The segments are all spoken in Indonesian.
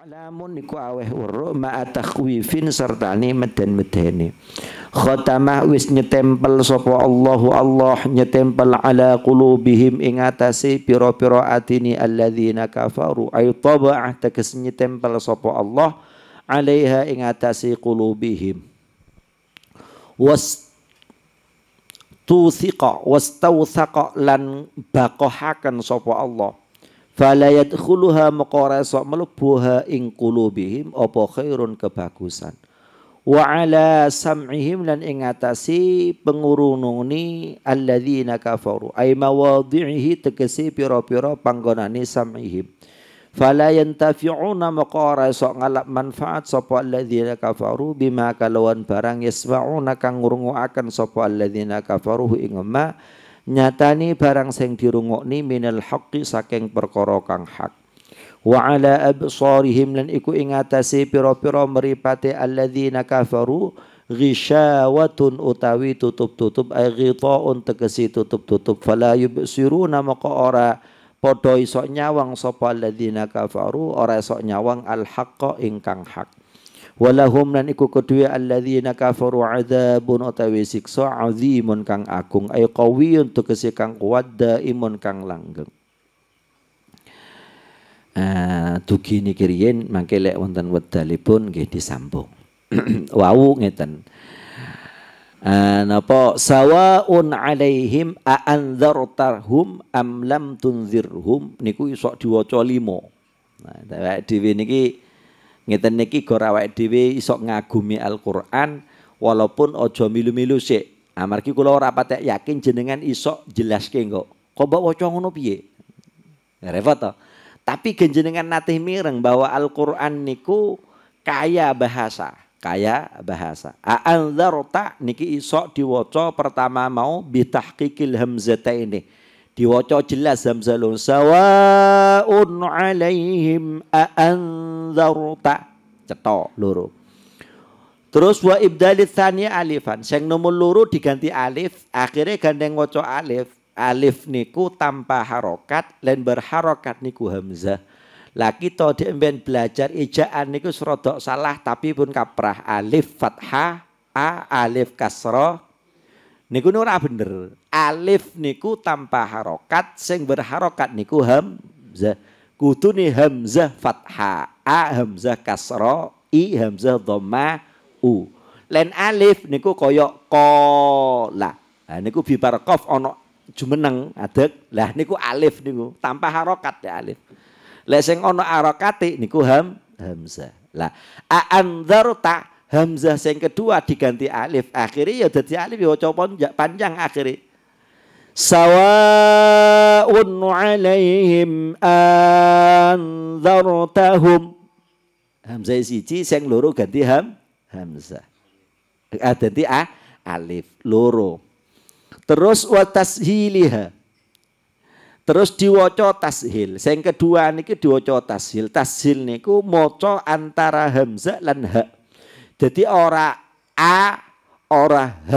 Alamun iku aweh uru ma'a takhwifin sertane meden-medene. Khotamah wis nyetempel sapa Allahu Allah nyetempel ala qulubihim ing atase pira-pira atini alladzina kafaru ay tabah teges nyetempel sapa Allah alaiha ing atase qulubihim. Was tuthiqa lan bakohaken sapa Allah fala yadkhuluha maqara sok melebuha ing qulubihim apa khairun kebagusan wa ala sam'ihim lan ing atasi pengurununi alladzina kafaru ay mawadhihi tegese pira-pira panggonane sam'ihim fala yantafi'una maqara sok ngalap manfaat sapa alladzina kafaru bima kalawan barang yasma'una kang ngrungoaken sapa alladzina kafaru ing ma' nyatani barang sing dirungokni minal haqqi saking perkara kang hak wa ala absarihim lan iku ing atase pira-pira mripate alladzina kafaru ghisyawatun utawi tutup-tutup ay ghitaun tegesi tutup-tutup fala yubsiruna maka ora padha iso nyawang sapa alladzina kafaru ora iso nyawang al haqqa ingkang hak walahum lan iku kedua alladzina kafaru adzabun utawi siksa azimun kang agung ay qawiyun tegese kang kuat daimun kang langgeng uh, dugi niki riyen mangke lek wonten wedalipun nggih disambung wau ngeten uh, napa sawaun alaihim a anzartarhum am lam tunzirhum niku iso diwaca limo nah dhewe niki Ngeten niki gor awake dhewe iso ngagumi Al-Qur'an walaupun aja milu-milu sik. Amargi nah, kula ora patek yakin jenengan iso jelaske kok. Kok mbok waca ngono piye? Repot Tapi genjenengan natih mireng bahwa Al-Qur'an niku kaya bahasa, kaya bahasa. A'anzarta niki iso diwaca pertama mau bitahqiqil hamzata ini Diwaca jelas zamzalun sawaun alaihim aandharta Cetok loro. Terus wa ibdalit tsani alifan. Sing nomor luru diganti alif, akhirnya gandeng waca alif. Alif niku tanpa harokat, lain berharokat niku hamzah. Laki to diambil belajar ijaan niku serodok salah tapi pun kaprah alif fathah a alif kasroh niku ora bener. Alif niku tanpa harokat, sing berharokat niku hamzah. Kutuni nih hamzah fathah, a hamzah kasro, i hamzah dhamma, u. Lain alif niku koyok kola. Nah, niku bibarokof ono jumeneng adek. Lah niku alif niku tanpa harokat ya alif. Lain sing ono arokati niku ham hamzah. Lah a anzarta Hamzah yang kedua diganti alif. Akhirnya ya jadi alif ya copon panjang akhirnya. Sawa'un alaihim anzartahum. Hamzah siji yang loro ganti ham Hamzah. Ganti ah, alif loro. Terus wa tashiliha. Terus diwoco tashil. Yang kedua niki diwoco tashil. Tashil niku moco antara hamzah lan ha. Jadi ora A, ora H.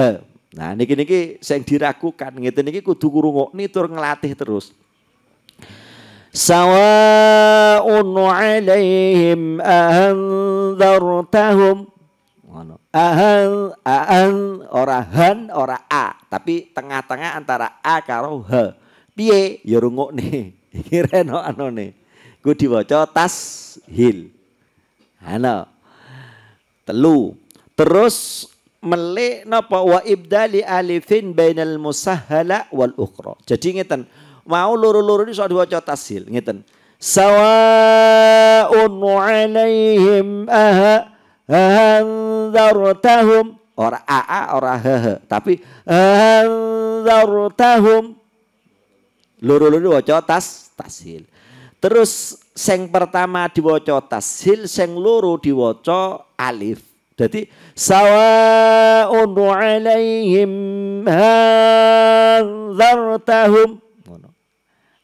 Nah, niki niki sing diragukan gitu niki kudu ngrungokni tur ngelatih terus. Sawa'un 'alaihim anzartahum ngono. Ahan, aan ora han, ora a, tapi tengah-tengah antara a karo h. Piye ya rungokne. Iki reno anone. Ku diwaca hil. Halo telu terus melek napa wa ibdali alifin bainal musahhala wal ukhra jadi ngeten mau loro-loro iso soal diwaca tasil ngeten sawaun alaihim aha anzartahum ora aa ora hehe tapi anzartahum loro-loro diwaca tas tasil terus Seng pertama diwoco tashil seng loro diwoco alif jadi sawaun alaihim hadzartahum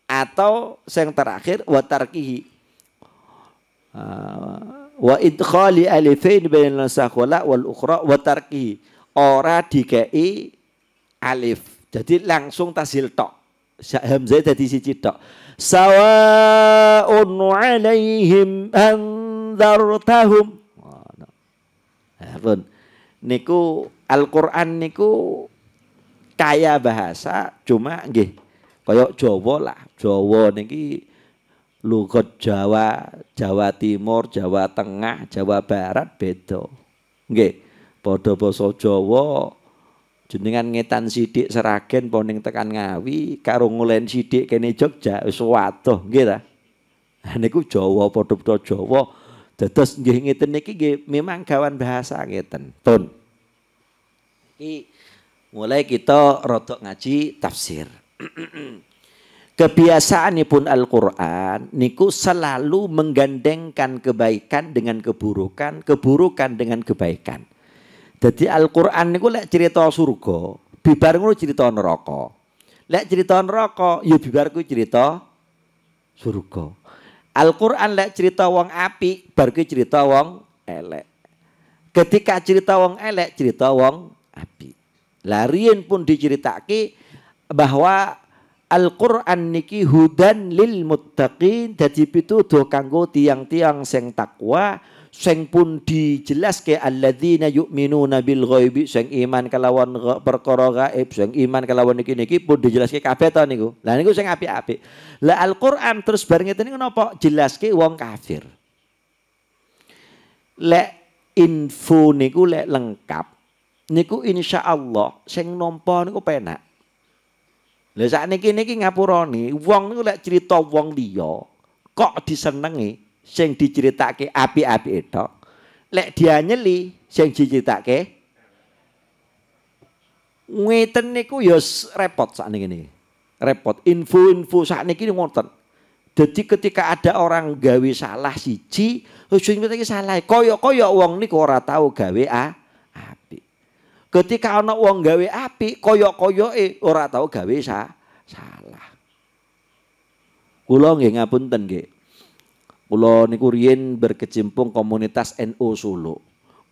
atau seng terakhir wa tarkihi ah, wa idkhali alifain bain sakola wal ukhra wa tarkihi ora dikei alif jadi langsung tasil tok hamzah jadi siji tok Sawa'un alaihim anzartahum. Ya pun. Niku Al-Qur'an niku kaya bahasa cuma nggih kaya Jawa lah. Jawa niki lugat Jawa, Jawa Timur, Jawa Tengah, Jawa Barat beda. Nggih. Padha basa Jawa jenengan ngetan sidik Seragen poning tekan Ngawi karo ngulen sidik kene Jogja wis gitu. nggih ta. Niku Jawa padha-padha Jawa. Dados nggih ngeten niki nggih memang gawan bahasa ngeten. Pun. Iki mulai kita rodok ngaji tafsir. pun Al-Quran niku selalu menggandengkan kebaikan dengan keburukan, keburukan dengan kebaikan. Jadi Al-Qur'an gue lek cerita surga, bibar gue cerita neraka. Lek cerita neraka, ya bibar gue cerita surga. Al-Qur'an lek cerita wong api, bar gue cerita wong elek. Ketika cerita wong elek, cerita wong api. Larian pun diceritaki bahwa Al-Qur'an niki hudan lil muttaqin itu pituduh kanggo tiang-tiang seng takwa sing pundi jelaske alladzina yu'minuna bil ghaibi sing iman kelawan perkara gaib sing iman kelawan niki niki pun dijelaske kabeh to niku lah niku sing apik-apik lah Al-Qur'an terus bareng ngeten niku napa jelaske wong kafir lek info niku lek lengkap niku insya Allah sing nampa niku penak lah sakniki niki ngapuroni wong niku lek cerita wong liya kok disenengi sing diceritake api-api itu lek dia nyeli sing diceritake ngeten niku ya repot saat ini repot info-info saat ini ngoten jadi ketika ada orang gawe salah siji sing iki salah koyo koyo wong niku ora tahu gawe a api ketika ana wong gawe api koyo koyoke ora tahu gawe sa salah kula nggih ngapunten nggih Kulo niku rien berkecimpung komunitas NU NO Solo.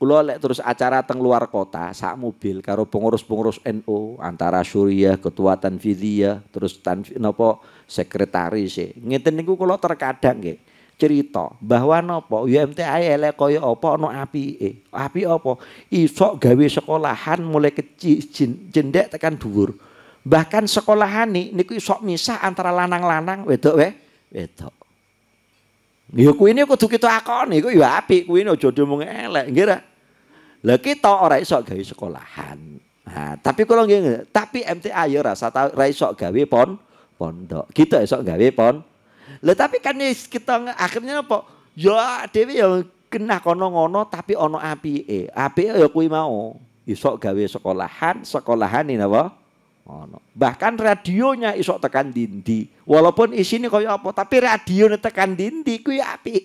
Kulo lek terus acara teng luar kota, sak mobil karo pengurus-pengurus NU NO, antara Surya, ketua Tanfidia, terus Tanf nopo sekretaris e. Ngeten niku kulo terkadang nggih cerita bahwa nopo UMTI ya elek opo apa api e. Api apa? Isok gawe sekolahan mulai kecil jendek tekan dhuwur. Bahkan sekolahan nih niku isok misah antara lanang-lanang wedok we wedok. Ya kuwi aku kudu kita akoni, aku ya apik kuwi aja diomong elek, nggih ra? Lah kita ora iso gawe sekolahan. Nah, tapi kalau nggih, tapi MTA ya rasa tau ra iso gawe pon pondok. Kita iso gawe pon. Lah tapi kan kita akhirnya apa? Ya dhewe ya kena kono ngono tapi ono apike. Apike ya kuwi mau. Iso gawe sekolahan, sekolahan ini apa? Ono. Bahkan radionya isok tekan dindi. Walaupun isine koyo apa, tapi radionya tekan dindi kuwi apik.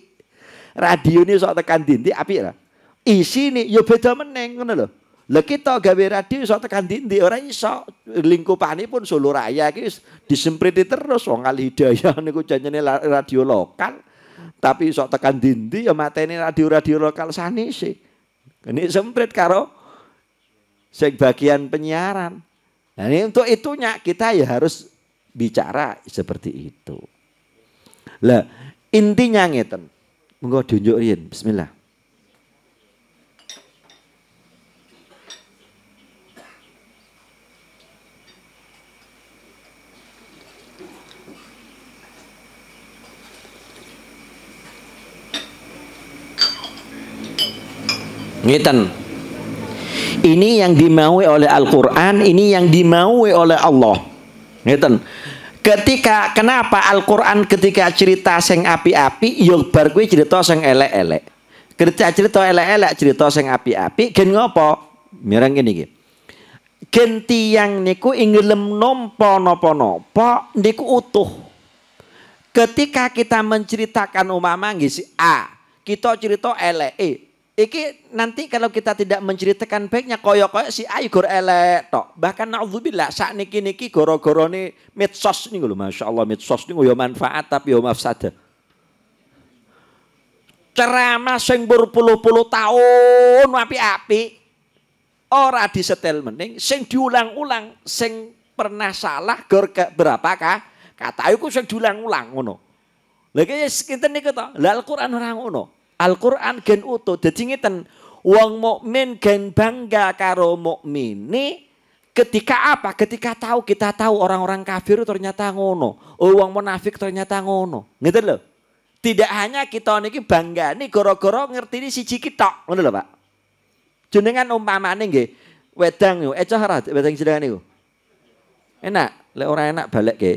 Radio isok tekan dindi apik lah Isine ya beda meneng ngono lho. Lah kita gawe radio isok tekan dindi ora iso lingkupane pun Solo Raya iki disempriti terus wong Al Hidayah niku janjene radio lokal. Tapi isok tekan dindi ya mateni radio-radio lokal sanise. Ini semprit karo sing bagian penyiaran. Nah, ini untuk itunya kita ya harus bicara seperti itu. Lah, intinya ngeten. Monggo diunjuk Bismillah. Ngeten. Ini yang dimaui oleh Al-Qur'an, ini yang dimaui oleh Allah. Ngeten. Ketika kenapa Al-Qur'an ketika cerita sing api-api yuk ya bar cerita sing elek-elek. Cerita cerita elek-elek cerita sing api-api gen ngopo? Mirang ngene iki. Gen tiyang niku ingin gelem nampa nopo napa niku utuh. Ketika kita menceritakan umama A, kita cerita elek, E, Iki nanti kalau kita tidak menceritakan baiknya koyok-koyok si Ayu gor elek tok. Bahkan naudzubillah saat niki niki goro-goro ni medsos nih niku Masya Allah medsos niku ya manfaat tapi ya mafsada. Ceramah sing berpuluh-puluh tahun api-api ora setel mending sing diulang-ulang sing pernah salah gor berapa kah? Kata iku sing diulang-ulang ngono. lagi ya sekitar niku to. Lah uno Al-Qur'an gen utuh. Dadi ngeten, wong mukmin gen bangga karo mukmine ketika apa? Ketika tahu kita tahu orang-orang kafir ternyata ngono. Oh, wong munafik ternyata ngono. Ngeten loh. Tidak hanya kita niki bangga nih goro-goro ngerti ini siji kita, ngono lho Pak. Jenengan umpamane nggih wedang yo, eh ora wedang jenengan niku. Enak, le orang enak balik ke.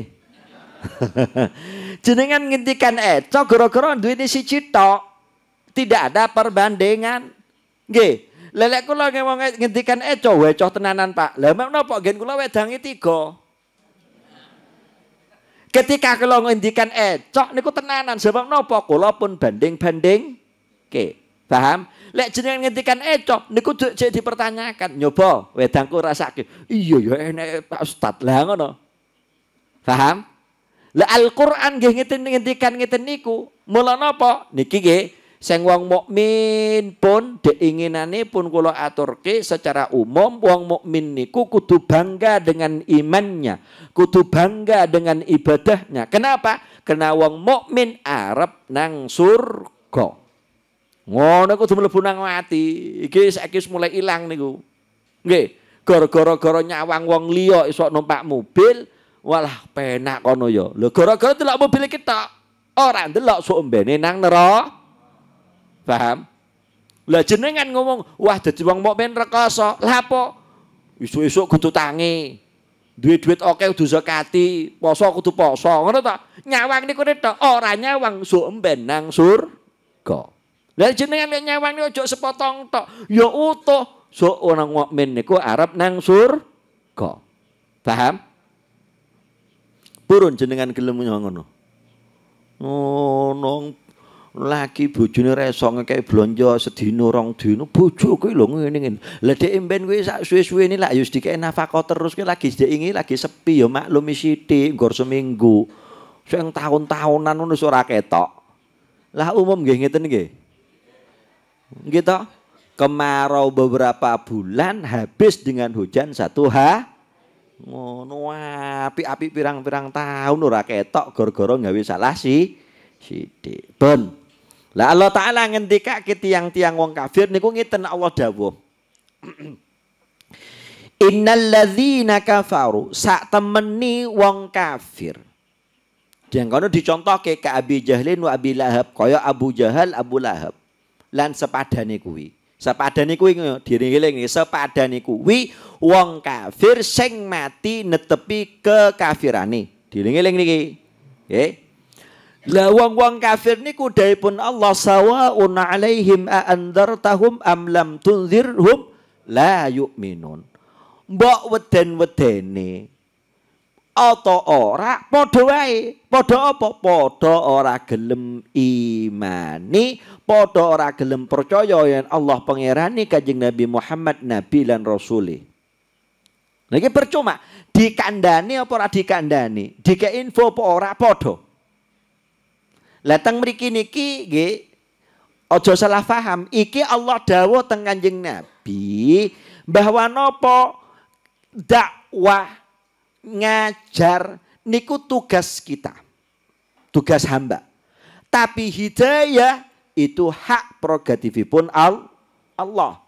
jenengan ngintikan cah goro-goro ini siji tok. Tidak ada perbandingan. Nggih. Lelek kula ngomong e- ngendikan eco eh, wecoh tenanan Pak. Lah napa gen kula wedangi tiga. Ketika kula ngendikan eco eh, niku tenanan sebab napa kula pun banding-banding. Oke, paham? Lek jenengan ngendikan eco eh, niku jadi dipertanyakan, nyoba wedangku rasake. Iya ya enek Pak Ustaz lah ngono. Paham? Lah Al-Qur'an nggih ngendikan ngeten niku, mula napa niki nggih Seng wong mukmin pun deinginane pun kulo aturke secara umum wong mukmin niku kudu bangga dengan imannya, kudu bangga dengan ibadahnya. Kenapa? Karena wong mukmin Arab nang surga. Ngono kudu mlebu nang mati. Iki saiki mulai ilang niku. Nggih, gara-gara nyawang wong liya iso numpak mobil, walah penak kono ya. Lho gara-gara delok mobil kita orang delok sok mbene nang neraka. Paham? Lah jenengan ngomong, wah dadi wong mukmin rekoso. Lah apa? isu isu kudu tangi. Duit-duit oke kudu zakati, poso kutu poso, ngono ta? Nyawang niku tak orang nyawang sok emben nang surga. Lah jenengan nek nyawang niku ojo sepotong tok, ya utuh sok orang mukmin niku arab nang sur surga. Paham? Purun jenengan gelem ngono. Oh, nong lagi bojone reso ngekek blonjo sedih rong dino bojo kuwi lho ngene ngene lha imben mben kuwi sak suwe ini lak yus ya dikek nafkah terus kuwi lagi ingi lagi sepi yo ya maklumi sithik gor seminggu sing tahun-tahunan ngono ora ketok lah umum nggih ngeten nggih nggih to kemarau beberapa bulan habis dengan hujan satu ha ngono api-api pirang-pirang tahun ora ketok gor-goro bisa salah si sidik ben lah Allah Taala ngendikake tiang-tiang wong kafir niku ngiten Allah dawuh. Innalladzina kafaru sak temeni wong kafir. Dan kono dicontohke ke Abi Jahlin wa Abi Lahab kaya Abu Jahal Abu Lahab lan sepadane kuwi. Sepadane kuwi diringeling sepadane kuwi wong kafir sing mati netepi kekafirane. Diringeling niki. Nggih. Okay. Lah wong-wong kafir niku pun Allah sawaun alaihim a andartahum am lam tunzirhum la yu'minun. Mbok weden-wedene atau ora padha wae. Padha apa? Padha ora gelem imani, padha ora gelem percaya yen Allah pangerani Kanjeng Nabi Muhammad nabi lan Rasuli lagi percuma dikandani apa ora dikandani, dikei info apa ora padha. Latang mriki niki nggih aja salah faham Iki Allah dawuh teng Kanjeng Nabi bahwa nopo dakwah ngajar niku tugas kita. Tugas hamba. Tapi hidayah itu hak prerogatifipun Allah.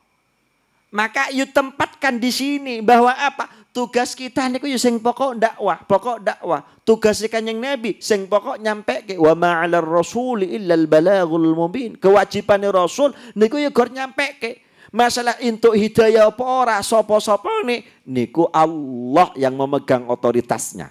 Maka yuk tempatkan di sini bahwa apa? tugas kita niku yo ya sing pokok dakwah, pokok dakwah. Tugas ikan yang Nabi sing pokok nyampe ke wa ma'alar rasuli illal balagul mubin. Kewajibane rasul niku yo ya gor nyampe ke. Masalah untuk hidayah apa ora sapa-sapa nih niku Allah yang memegang otoritasnya.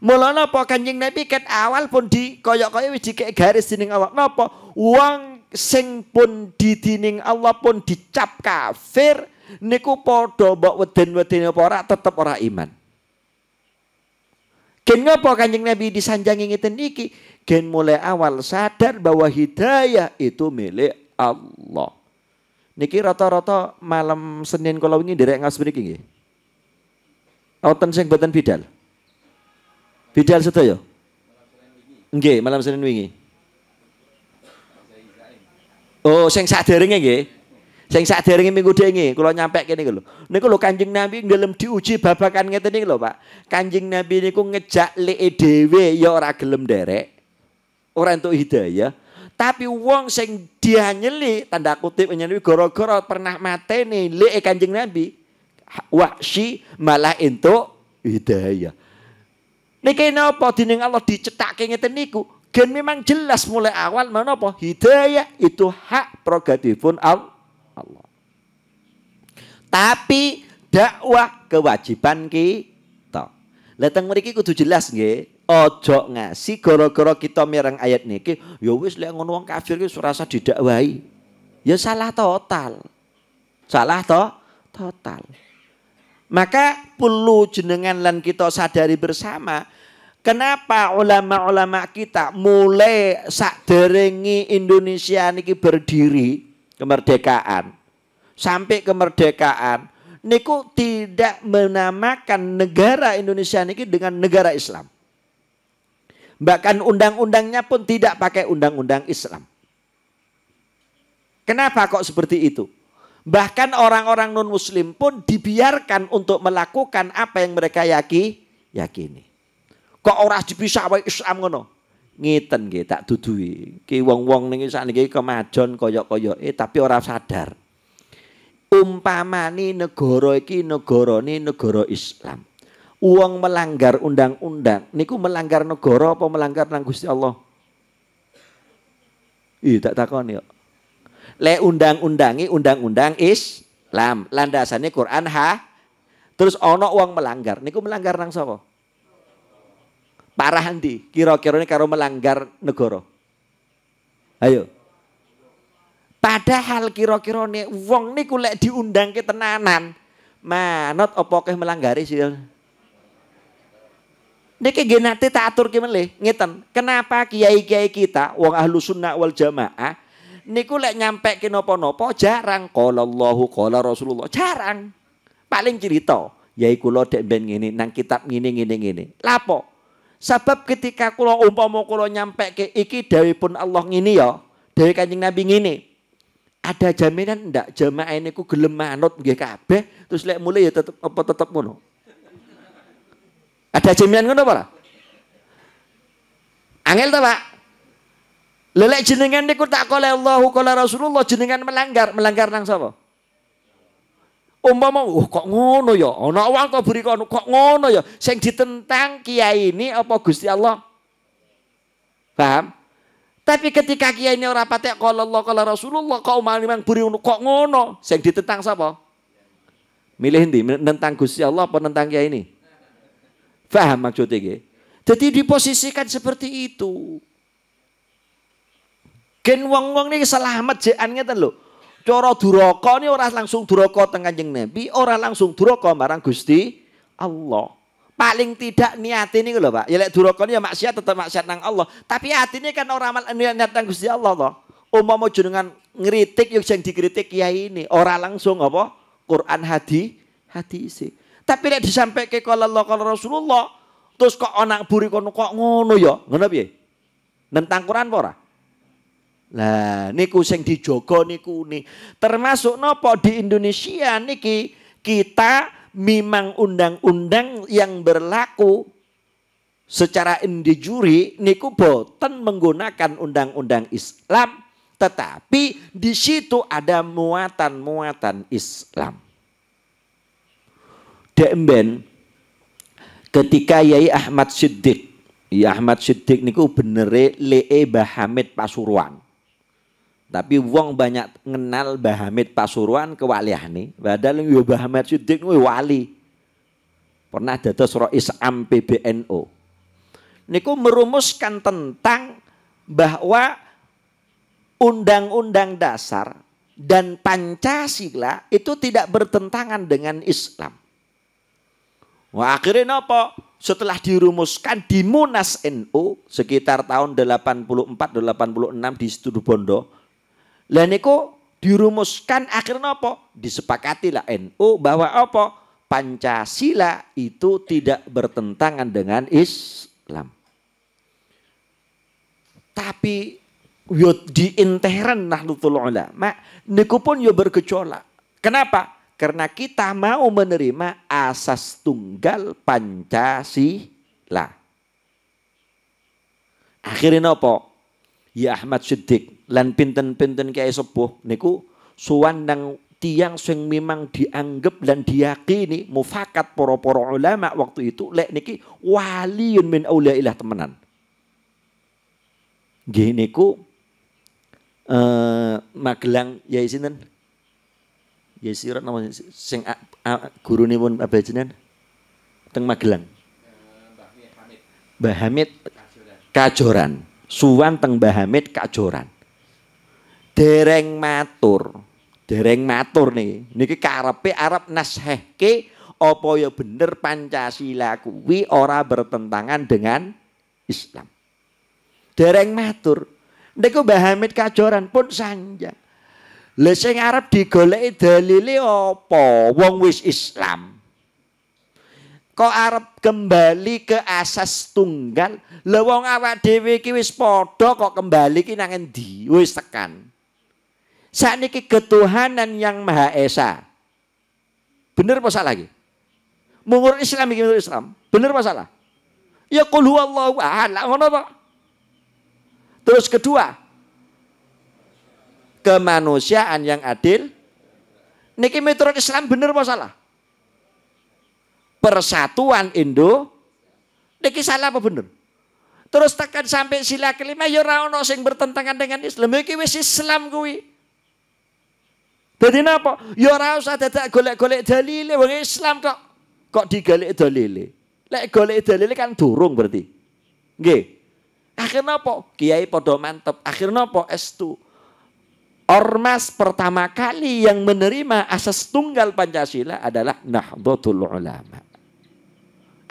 Mulane apa Kanjeng Nabi ket awal pun di koyok-koyok wis dikek garis dening Allah. Napa? Wong sing pun didining Allah pun dicap kafir niku podo mbok weden-wedene apa ora tetep ora iman. Ken ngapa Kanjeng Nabi disanjangi ngeten teniki? Gen mulai awal sadar bahwa hidayah itu milik Allah. Niki rata-rata malam Senin kalau ini direk ngas beri kengi. Wonten sing beten bidal. Bidal yo. Nggih, malam Senin wingi. Oh, sing saderenge nggih. Sing sadurunge minggu dengi kula nyampe kene lho. Niku lho Kanjeng Nabi dalam diuji babakan ngeten niki lho, Pak. Kanjeng Nabi niku ngejak le dhewe ya orang gelem derek. orang entuk hidayah. Tapi wong dia dianyeli tanda kutip nyeli gara-gara pernah mateni le Kanjeng Nabi waksi malah entuk hidayah. Niki napa dening Allah dicethake ngeten niku? kan memang jelas mulai awal mana menapa hidayah itu hak pun Allah Allah. Tapi dakwah kewajiban kita. Leteng mereka kudu jelas nggih. Ojo ngasih gara-gara kita mirang ayat niki, ya wis lek ngono wong kafir ki serasa didakwahi. Ya salah total. Salah to total. Maka perlu jenengan lan kita sadari bersama Kenapa ulama-ulama kita mulai sakderengi Indonesia niki berdiri kemerdekaan. Sampai kemerdekaan niku tidak menamakan negara Indonesia niki dengan negara Islam. Bahkan undang-undangnya pun tidak pakai undang-undang Islam. Kenapa kok seperti itu? Bahkan orang-orang non-muslim pun dibiarkan untuk melakukan apa yang mereka yaki, yakini. Kok orang dipisah Islam ngono? ngiten nggih tak duduhi. Ki wong-wong niki sakniki kemajon koyok eh tapi ora sadar. Umpamane negara iki negarane negara Islam. uang melanggar undang-undang niku melanggar negara apa melanggar nang Gusti Allah? Ih, tak takon yo. Le undang-undangi undang-undang Islam, landasannya Quran ha. Terus ono uang melanggar, niku melanggar nang sapa? Parah nanti kira-kira karo melanggar negara. Ayo. Padahal kira-kira nih wong ini lek diundang ke tenanan, manut apa yang melanggari sih? ini ke nanti tak atur gimana melih, Kenapa kiai-kiai kita wong ahlu sunnah wal jamaah niku lek ke nopo-nopo? jarang kalau Allahu qala Rasulullah, jarang. Paling cerita, yaiku lo dek ben ngini nang kitab ngini ngini ngini Lapo? Sebab ketika kula umpama kula nyampe ke iki pun Allah ngini ya, dari Kanjeng Nabi ngini. Ada jaminan ndak jamaah ini ku gelem manut nggih kabeh terus lek mulai ya tetep apa tetep ngono. Ada jaminan ngono apa? Angel ta, Pak? Lelek jenengan niku tak kole Allahu kole Rasulullah jenengan melanggar, melanggar nang sapa? umpama uh kok ngono ya ana wong kok beri kono kok ngono ya sing ditentang kiai ini apa Gusti Allah paham tapi ketika kiai ini ora patek kalau Allah kalau Rasulullah kok umane mang beri kok ngono sing ditentang sapa milih ndi nentang Gusti Allah apa nentang kiai ini paham maksudnya iki jadi diposisikan seperti itu gen wong-wong ini selamat jangan ngeten loh. Coro-duroko ini orang langsung duroko teng Kanjeng Nabi, orang langsung duroko barang Gusti Allah. Paling tidak niat ini loh Pak. Ya duroko ini ya maksiat tetap maksiat nang Allah, tapi hati ini kan orang amal niat, niat nang Gusti Allah loh. Umum mau jenengan ngeritik yuk yang dikritik ya ini, orang langsung apa? Quran hadi sih. Tapi lek disampaikan kalau Allah kalau Rasulullah, terus kok anak buri kono kok ngono ya? Ngono piye? Nentang Quran apa lah niku sing dijogo niku ini. Termasuk nopo di Indonesia niki kita memang undang-undang yang berlaku secara indijuri niku boten menggunakan undang-undang Islam tetapi di situ ada muatan-muatan Islam. Demben ketika Yai Ahmad Siddiq, Yai Ahmad Siddiq niku benere Lee Bahamid Pasuruan tapi wong banyak kenal Mbah Hamid Pasuruan kewaliane, padahal yo Mbah Hamid Sidik kuwi wali. Pernah dados Rois Am PBNU. Niku merumuskan tentang bahwa undang-undang dasar dan Pancasila itu tidak bertentangan dengan Islam. Wah, akhirnya nopo Setelah dirumuskan di Munas NU sekitar tahun 84-86 di Situ Bondo, lah niku dirumuskan akhirnya apa? lah NU bahwa apa? Pancasila itu tidak bertentangan dengan Islam. Tapi di interen nahdlatul ulama niku pun yo bergejolak. Kenapa? Karena kita mau menerima asas tunggal Pancasila. Akhirnya apa? ya Ahmad Siddiq lan pinten-pinten kiai sepuh niku suwandang tiang sing memang dianggap dan diyakini mufakat poro-poro ulama waktu itu lek niki waliun min auliaillah temenan. Nggih niku eh Magelang Yai sinten? Yai Sirat nama sing gurune pun Abah jenengan teng Magelang. Eh, Mbah Hamid. Mbah Kajoran suwan teng Mbah Hamid kajoran. Dereng matur, dereng matur nih. Niki karepe Arab nashehke apa ya bener Pancasila kuwi ora bertentangan dengan Islam. Dereng matur. Niku Mbah Hamid kajoran pun sanjang. Lha Arab arep digoleki dalile apa? Wong wis Islam kok arep kembali ke asas tunggal lewong awak dewi kiwis podo kok kembali ki nangen di wis tekan ini ketuhanan yang maha esa bener apa salah lagi mengurut Islam iki Islam bener apa salah ya kulhu huwallahu ahad lah ngono kok terus kedua kemanusiaan yang adil niki metode Islam bener apa salah persatuan Indo niki salah apa bener terus tekan sampai sila kelima ya ora ono sing bertentangan dengan Islam iki wis Islam kuwi dadi napa ya ora usah dadak golek-golek dalile wong Islam kok kok digalik dalile lek golek dalile kan durung berarti nggih akhirnya apa kiai podo mantep akhirnya apa 2 Ormas pertama kali yang menerima asas tunggal Pancasila adalah Nahdlatul Ulama.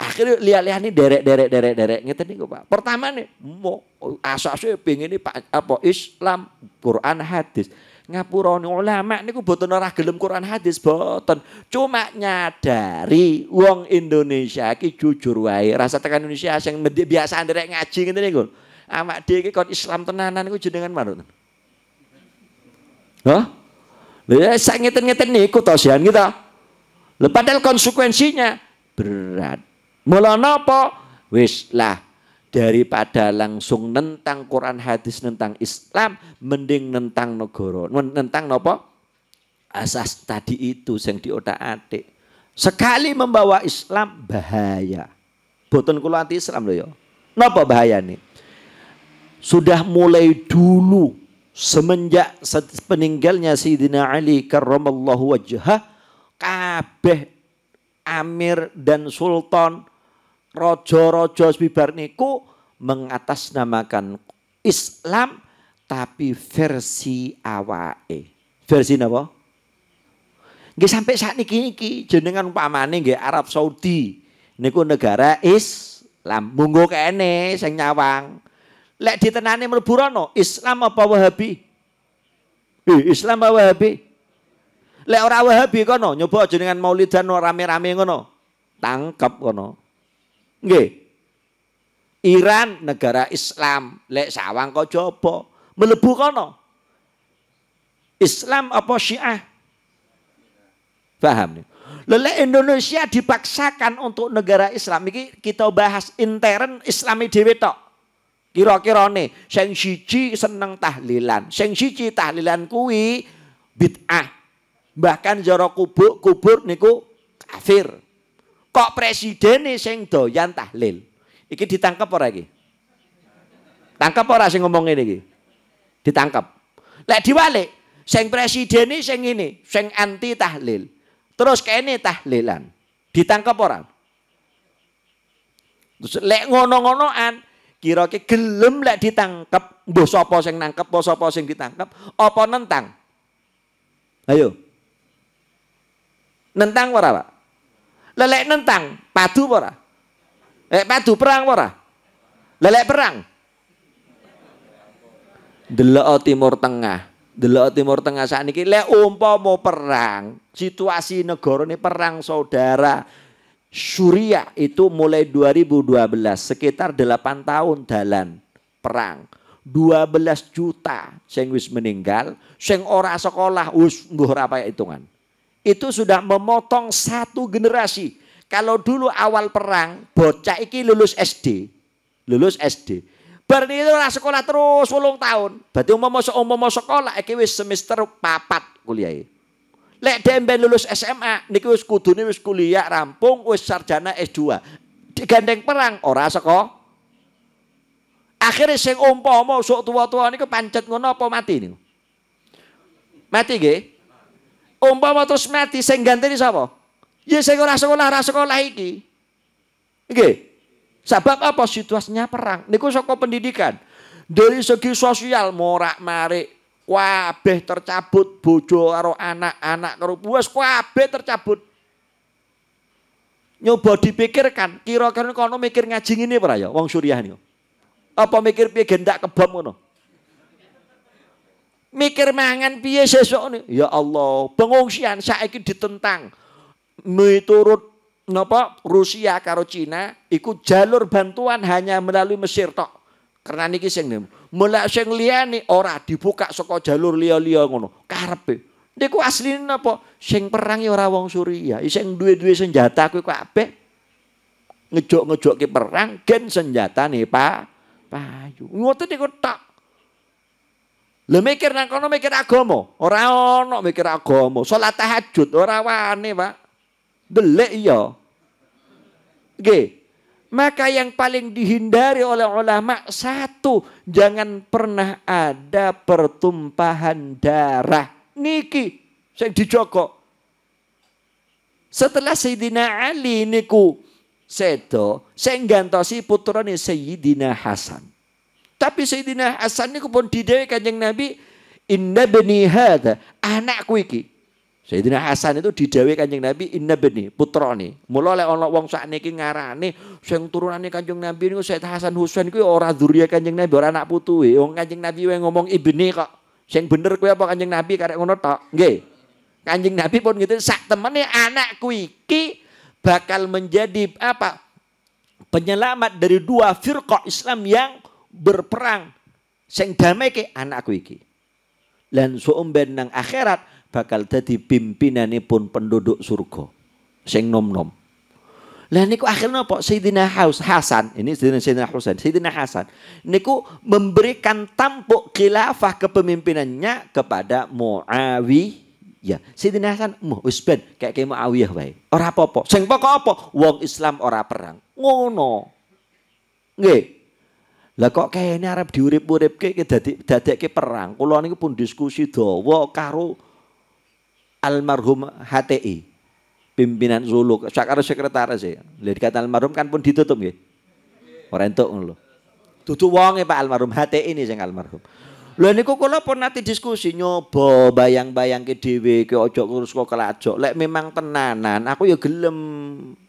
Akhirnya lihat-lihat nih derek derek derek derek ngeten niku Pak. Pertama nih mau asase ya pengen nih Pak apa Islam, Quran, hadis. Ngapurane ulama niku boten ora gelem Quran hadis boten. Cuma nyadari wong Indonesia ki jujur wae. Rasa tekan Indonesia sing biasa nderek ngaji ngeten niku. Awak dhewe ki kon Islam tenanan niku jenengan marut Hah? Lha ya, sak ngeten-ngeten niku to sian kita. Gitu. konsekuensinya berat. Mula Nopo Wis lah daripada langsung nentang Quran hadis nentang Islam mending nentang negara nentang Nopo asas tadi itu yang otak atik sekali membawa Islam bahaya boten kula anti Islam loh ya. Nopo bahaya nih sudah mulai dulu semenjak peninggalnya Sayyidina Ali karramallahu wajhah kabeh amir dan sultan rojo-rojo sebibar niku mengatasnamakan Islam tapi versi awae. Versi napa? Nggih sampai saat niki kini jenengan umpamane nggih Arab Saudi niku negara Islam. Monggo kene sing nyawang. Lek ditenane mlebu rono Islam apa Wahabi? Eh, Islam apa Wahabi? Lek ora Wahabi kono nyoba jenengan Maulidan rame-rame kono tangkap kono. Nggih. Iran negara Islam, lek sawang kok coba mlebu kono. Islam apa Syiah? Paham nih. Lele Indonesia dipaksakan untuk negara Islam iki kita bahas intern Islami Dewi tok. Kira-kira nih, sing siji seneng tahlilan, sing siji tahlilan kuwi bid'ah. Bahkan jorok kubur kubur niku kafir. Kok presidene sing doyan tahlil? Iki ditangkap orang lagi Tangkap orang sing ngomong ini iki? Ditangkap. Lek diwalik, sing presidene sing ini sing anti tahlil. Terus kene tahlilan. Ditangkap orang Terus lek ngono-ngonoan, kira-kira gelem lek ditangkap mbuh sapa sing nangkep apa sapa sing ditangkap apa nentang ayo nentang ora Pak Lelek nentang, padu apa ora? Eh, padu perang ora? Lelek perang. Delok Timur Tengah. Delok Timur Tengah saat ini lek umpama perang, situasi negoro ini perang saudara. Suria itu mulai 2012 sekitar 8 tahun dalam perang. 12 juta sing wis meninggal, sing ora sekolah wis mbuh ora hitungan itu sudah memotong satu generasi. Kalau dulu awal perang, bocah iki lulus SD. Lulus SD. Berarti itu lah sekolah terus ulung tahun. Berarti umum umum sekolah iki wis semester papat kuliah. E. Lek demben lulus SMA niki wis kudune wis kuliah rampung, wis sarjana S2. Digandeng perang ora sekolah Akhirnya sing umpama sok tua-tua niku pancet ngono apa mati niku? Mati nggih? Umpama terus mati sing ganteni sapa? Ya sing ora sekolah, ora sekolah iki. Nggih. Sebab apa situasinya perang? Niku saka pendidikan. Dari segi sosial morak marik kabeh tercabut bojo karo anak-anak karo buas kabeh tercabut. Nyoba dipikirkan, kira-kira kono mikir ngaji ini ora ya wong Suriah niku. Apa mikir piye gendak kebom ngono? mikir mangan piye sesuk ya Allah pengungsian saiki ditentang miturut napa Rusia karo Cina ikut jalur bantuan hanya melalui Mesir tok karena niki sing mulai sing liyane ora dibuka saka jalur liya-liya ngono karepe niku asline napa sing perang ya ora wong Suriah sing duwe-duwe senjata kuwi kabeh ngejok-ngejokke perang gen nih Pak payu ngoten niku tok Lu mikir nang kono mikir agama, ora ono mikir agama. Salat tahajud ora wani, Pak. Delik iya. Oke, Maka yang paling dihindari oleh ulama satu, jangan pernah ada pertumpahan darah. Niki saya dijoko Setelah Sayyidina Ali niku sedo, saya gantosi putrane Sayyidina Hasan. Tapi Sayyidina Hasan ini pun didhewek Kanjeng Nabi, "Inna bani hadza, anakku iki." Sayyidina Hasan itu didhawuhi Kanjeng Nabi inna bani ini Mula oleh Allah wong sakniki ngarane yang turunannya Kanjeng Nabi ini Sayyid Hasan Husain itu orang Zuriyah Kanjeng Nabi, orang anak putu. Yang e. Kanjeng Nabi yang ngomong ibni kok. Yang bener kue apa Kanjeng Nabi Karena ngono tak Nggih. Kanjeng Nabi pun gitu sak temennya anakku iki bakal menjadi apa? Penyelamat dari dua firqa Islam yang berperang sing damai ke anakku iki lan suumben nang akhirat bakal jadi pun penduduk surga sing nom-nom lah niku akhirnya apa Sayyidina Haus Hasan ini Sayyidina Sayyidina Husain Sayyidina Hasan niku memberikan tampuk khilafah kepemimpinannya kepada Muawiyah ya Sayyidina Hasan mu usben kayak kayak Muawiyah wae ora apa-apa sing pokok apa wong Islam ora perang ngono nggih lah kok kayaknya arep diurip-uripke ke dadi dadekke perang. Kulo niku pun diskusi dawa karo almarhum HTI pimpinan Zulu, sakare sekretaris ya. E. Lah dikata almarhum kan pun ditutup nggih. Ora entuk ngono lho. Dudu wonge Pak almarhum HTI ini sing almarhum. Lha niku kula pun nanti diskusi nyoba bayang bayang ke dhewe ke ojo ngurus kok kelajok. Lek memang tenanan aku ya gelem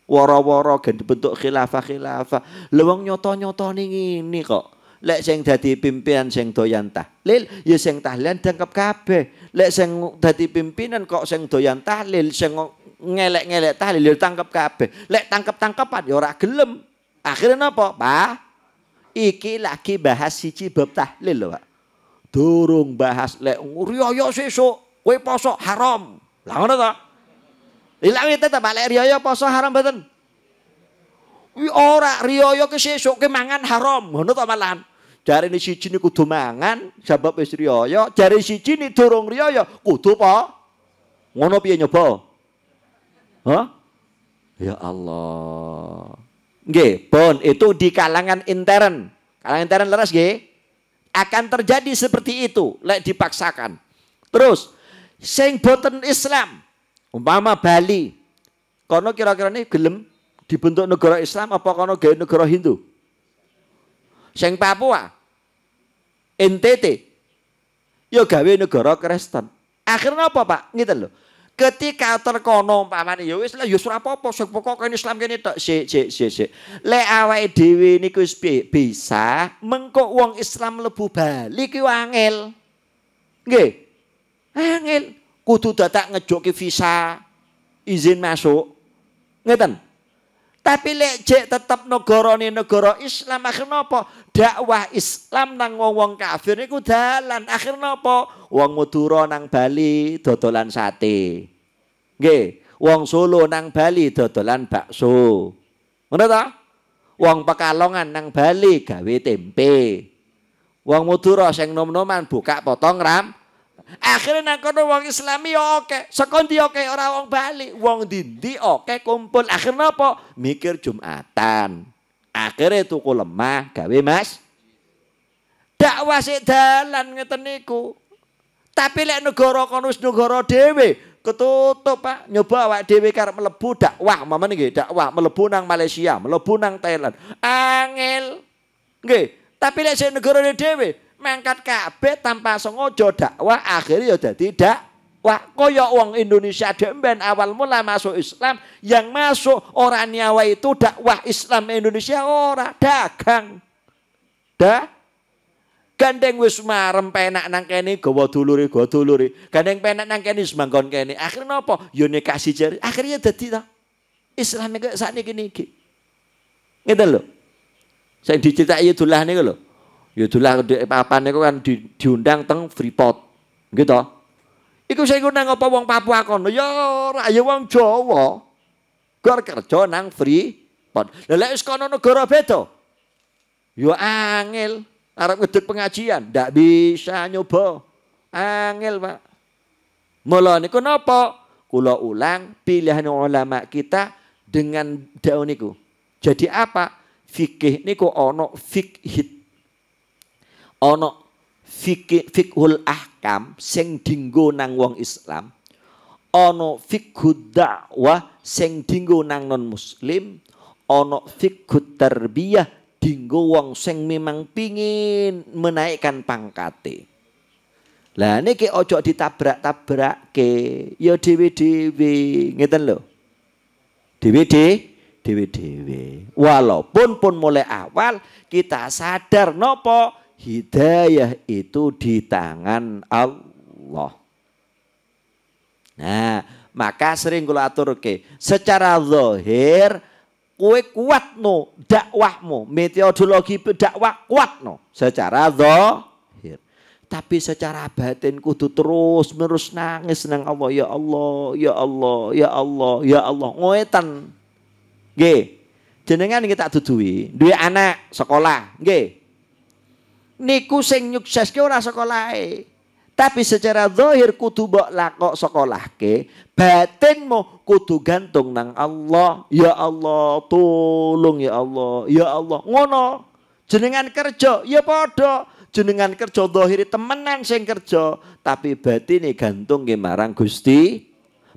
woro-woro gen dibentuk khilafah-khilafah. Lewang nyoto-nyoto nih ini kok. Lek sing dadi pimpinan sing doyan tahlil, ya sing tahlilan dangkep kabeh. Lek sing dadi pimpinan kok sing doyan tahlil, sing ngelek-ngelek tahlil ya tangkep kabeh. Lek tangkep-tangkepan ya ora gelem. Akhirnya napa, Pak? Iki lagi bahas siji bab tahlil lho, Pak. Durung bahas lek riyo sesuk kowe poso haram. Lah ngono ta? Lah wite ta balik riyoyo poso haram betul. Wi ora ke ki sesuk ke mangan haram, ngono ta malahan. ni siji niku kudu mangan sebab wis riyoyo, jare siji niku durung riyoyo kudu po. Ngono piye nyoba? Hah? Ya Allah. Nggih, bon itu di kalangan intern. Kalangan intern leres nggih. Akan terjadi seperti itu lek dipaksakan. Terus sing boten Islam Umpama Bali, kono kira-kira ini gelem dibentuk negara Islam apa kono gaya negara Hindu? Seng Papua, NTT, yo ya gawe negara Kristen. Akhirnya apa Pak? Gitu loh. Ketika terkono umpamane ya wis lah ya apa-apa sing pokoke Islam kene tak sik sik sik sik. Lek niku wis bisa mengko uang Islam lebu Bali ki angel. Nggih. Angel kudu dadak ngejoki visa izin masuk. Ngeten. Tapi lek tetap negara ini negara Islam akhir apa Dakwah Islam nang wong-wong kafir niku dalan. Akhir apa Wong Madura nang Bali dodolan sate. Nggih, wong Solo nang Bali dodolan bakso. Ngono ta? Wong Pekalongan nang Bali gawe tempe. Wong Madura sing nom-noman buka potong ram Akhirnya nak kono wong Islami yo ya oke, sekon di oke orang wong Bali, wong dindi oke kumpul. Akhirnya apa? Mikir Jumatan. Akhirnya tuku lemah gawe Mas. Dak sik dalan ngeten Tapi lek negara kono wis negara dhewe, ketutup Pak. Nyoba awak dhewe karep mlebu dakwah, mamane nggih, dakwah mlebu nang Malaysia, mlebu nang Thailand. Angel. Nggih, tapi lek sik negara dhewe Mengangkat kabeh tanpa sengaja dakwah akhirnya ya tidak wah kaya uang Indonesia demben awal mula masuk Islam yang masuk orang nyawa itu dakwah Islam Indonesia ora dagang dah Gandeng wis marem penak nang kene gawa dulure gawa dulure. Gandeng penak nang kene semangkon kene. Akhire apa Yo ya kasih jari. Akhirnya dadi ta. Islam iki sakniki niki. ngene lho. Sing diceritake Abdullah niku lho. Ya dolah ndek papan niku kan di, diundang teng Freeport. Nggih to? Iku saiki nang apa wong Papua kono? Ya ora ya wong Jawa. Gor kerja nang Freeport. pot. lek wis kono negara beda. Ya angel arep ngedut pengajian, ndak bisa nyoba. Angel, Pak. Mula niku nopo, Kula ulang pilihan ulama kita dengan daun niku. Jadi apa? Fikih niku ono fikih ana fikih fikhul ahkam sing dinggo nang wong Islam ana fikhud dakwah sing dinggo nang non muslim ana fikhut tarbiyah dinggo wong sing memang pingin menaikkan pangkate lah niki ojo ditabrak-tabrakke ya dhewe-dhewe ngeten lho dhewe-dhewe walaupun pun mulai awal kita sadar nopo hidayah itu di tangan Allah. Nah, maka sering kula aturke, secara zahir kue kuat no dakwahmu, metodologi dakwah kuat no secara zahir. Tapi secara batin kudu terus menerus nangis nang Allah, ya Allah, ya Allah, ya Allah, ya Allah. Ngoetan. Nggih. Jenengan kita tak duduhi, duwe anak sekolah, nggih niku sing nyukseske ora e. Tapi secara zahir kudu mbok lakok sekolahke, batinmu kudu gantung nang Allah. Ya Allah, tolong ya Allah, ya Allah. Ngono. Jenengan kerja, ya padha. Jenengan kerja dohir temenan sing kerja, tapi batine gantung nggih marang Gusti.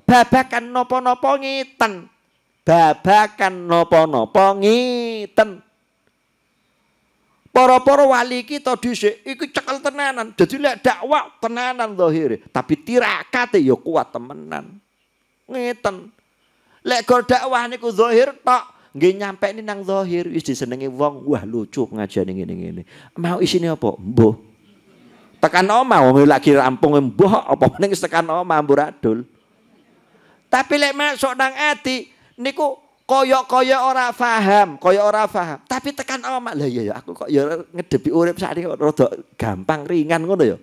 Babakan nopo-nopo ngiten. Babakan nopo-nopo ngiten. Para-para wali kita dhisik iku cekel tenanan. Dadi lek dakwah tenanan zahire, tapi tirakate ya kuat temenan. Ngeten. Lek gor dakwah niku zahir tok nggih nyampeni nang zahir wis disenengi wong wah lucu pengajian ngene ngene. Mau isine apa? Mbah. Tekan oma wong lagi rampung mbah apa ning tekan oma mbur adul. Tapi lek masuk nang ati niku koyok-koyok ora faham, koyok ora faham. Tapi tekan omak. Lah iya ya aku kok ya ngedepi urip saat ini rada gampang ringan ngono ya.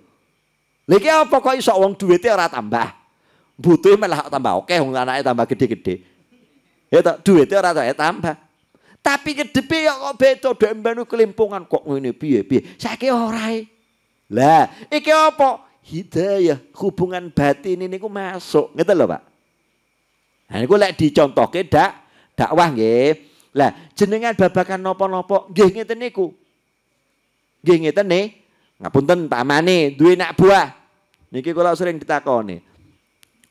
Lagi apa kok iso uang duwite ora tambah. Butuh malah tambah oke wong anaknya tambah gede-gede. Ya tak duwite ora tambah. Ya tambah. Tapi ngedepi ya kok beda dembenu kelimpungan kok ngene piye-piye. Saiki ora Lah, iki apa? Hidayah, hubungan batin ini ku masuk. Ngerti lho, Pak? Nah, niku lek dicontohke dak dakwah nggih. Lah jenengan babakan napa-napa nggih ngeten niku. Nggih ngeten nih. Ngapunten pamane duwe nak buah. Niki kula sering ditakoni.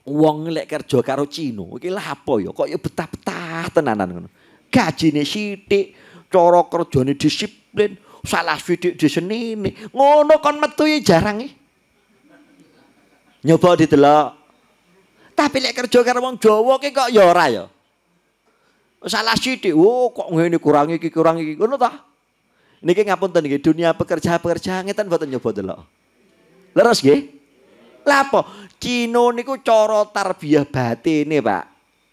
Wong nglek kerja karo Cina, iki lha apa ya? Kok ya betah-betah tenanan ngono. Gajine sithik, cara kerjane disiplin, salah sithik disenini. Ngono kon metu jarang iki. Nyoba didelok. Tapi lek kerja karo wong Jawa ki kok ya ora ya. salah sithik. Oh, kok nggak ngene kurang iki kurang iki. Ngono ta? ngapun ngapunten nggih dunia pekerja-pekerja ngeten mboten nyoba delok. Leres nggih? lapo apa? Cino niku cara tarbiyah batine, Pak.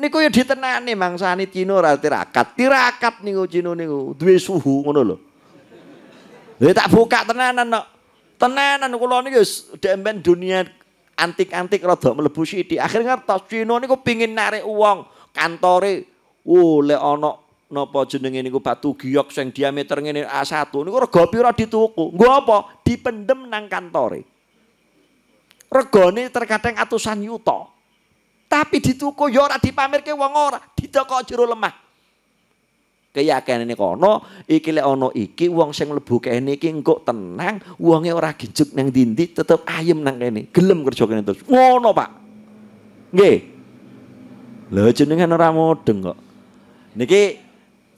Niku ya mangsa mangsane Cino ora tirakat. Tirakat niku Cino niku duwe suhu ngono lho. Lha tak buka tenanan kok. Tenanan kula niku wis dunia antik-antik rada mlebu sithik. Akhir ngertos Cino niku pingin narik uang kantore Oh, Leono, ana napa jenenge niku batu giok sing diameter ngene A1 niku rega pira dituku? Nggo apa? Dipendem nang kantore. Regane terkadang atusan yuto Tapi dituku ya ora dipamerke wong ora, didekok jero lemah. ini kono, iki Leono ana iki uang sing mlebu kene iki engko tenang, uangnya ora gijuk nang dindi tetep ayem nang kene, gelem kerja kene terus. Ngono, Pak. Nggih. Lho jenengan ora mudeng kok. niki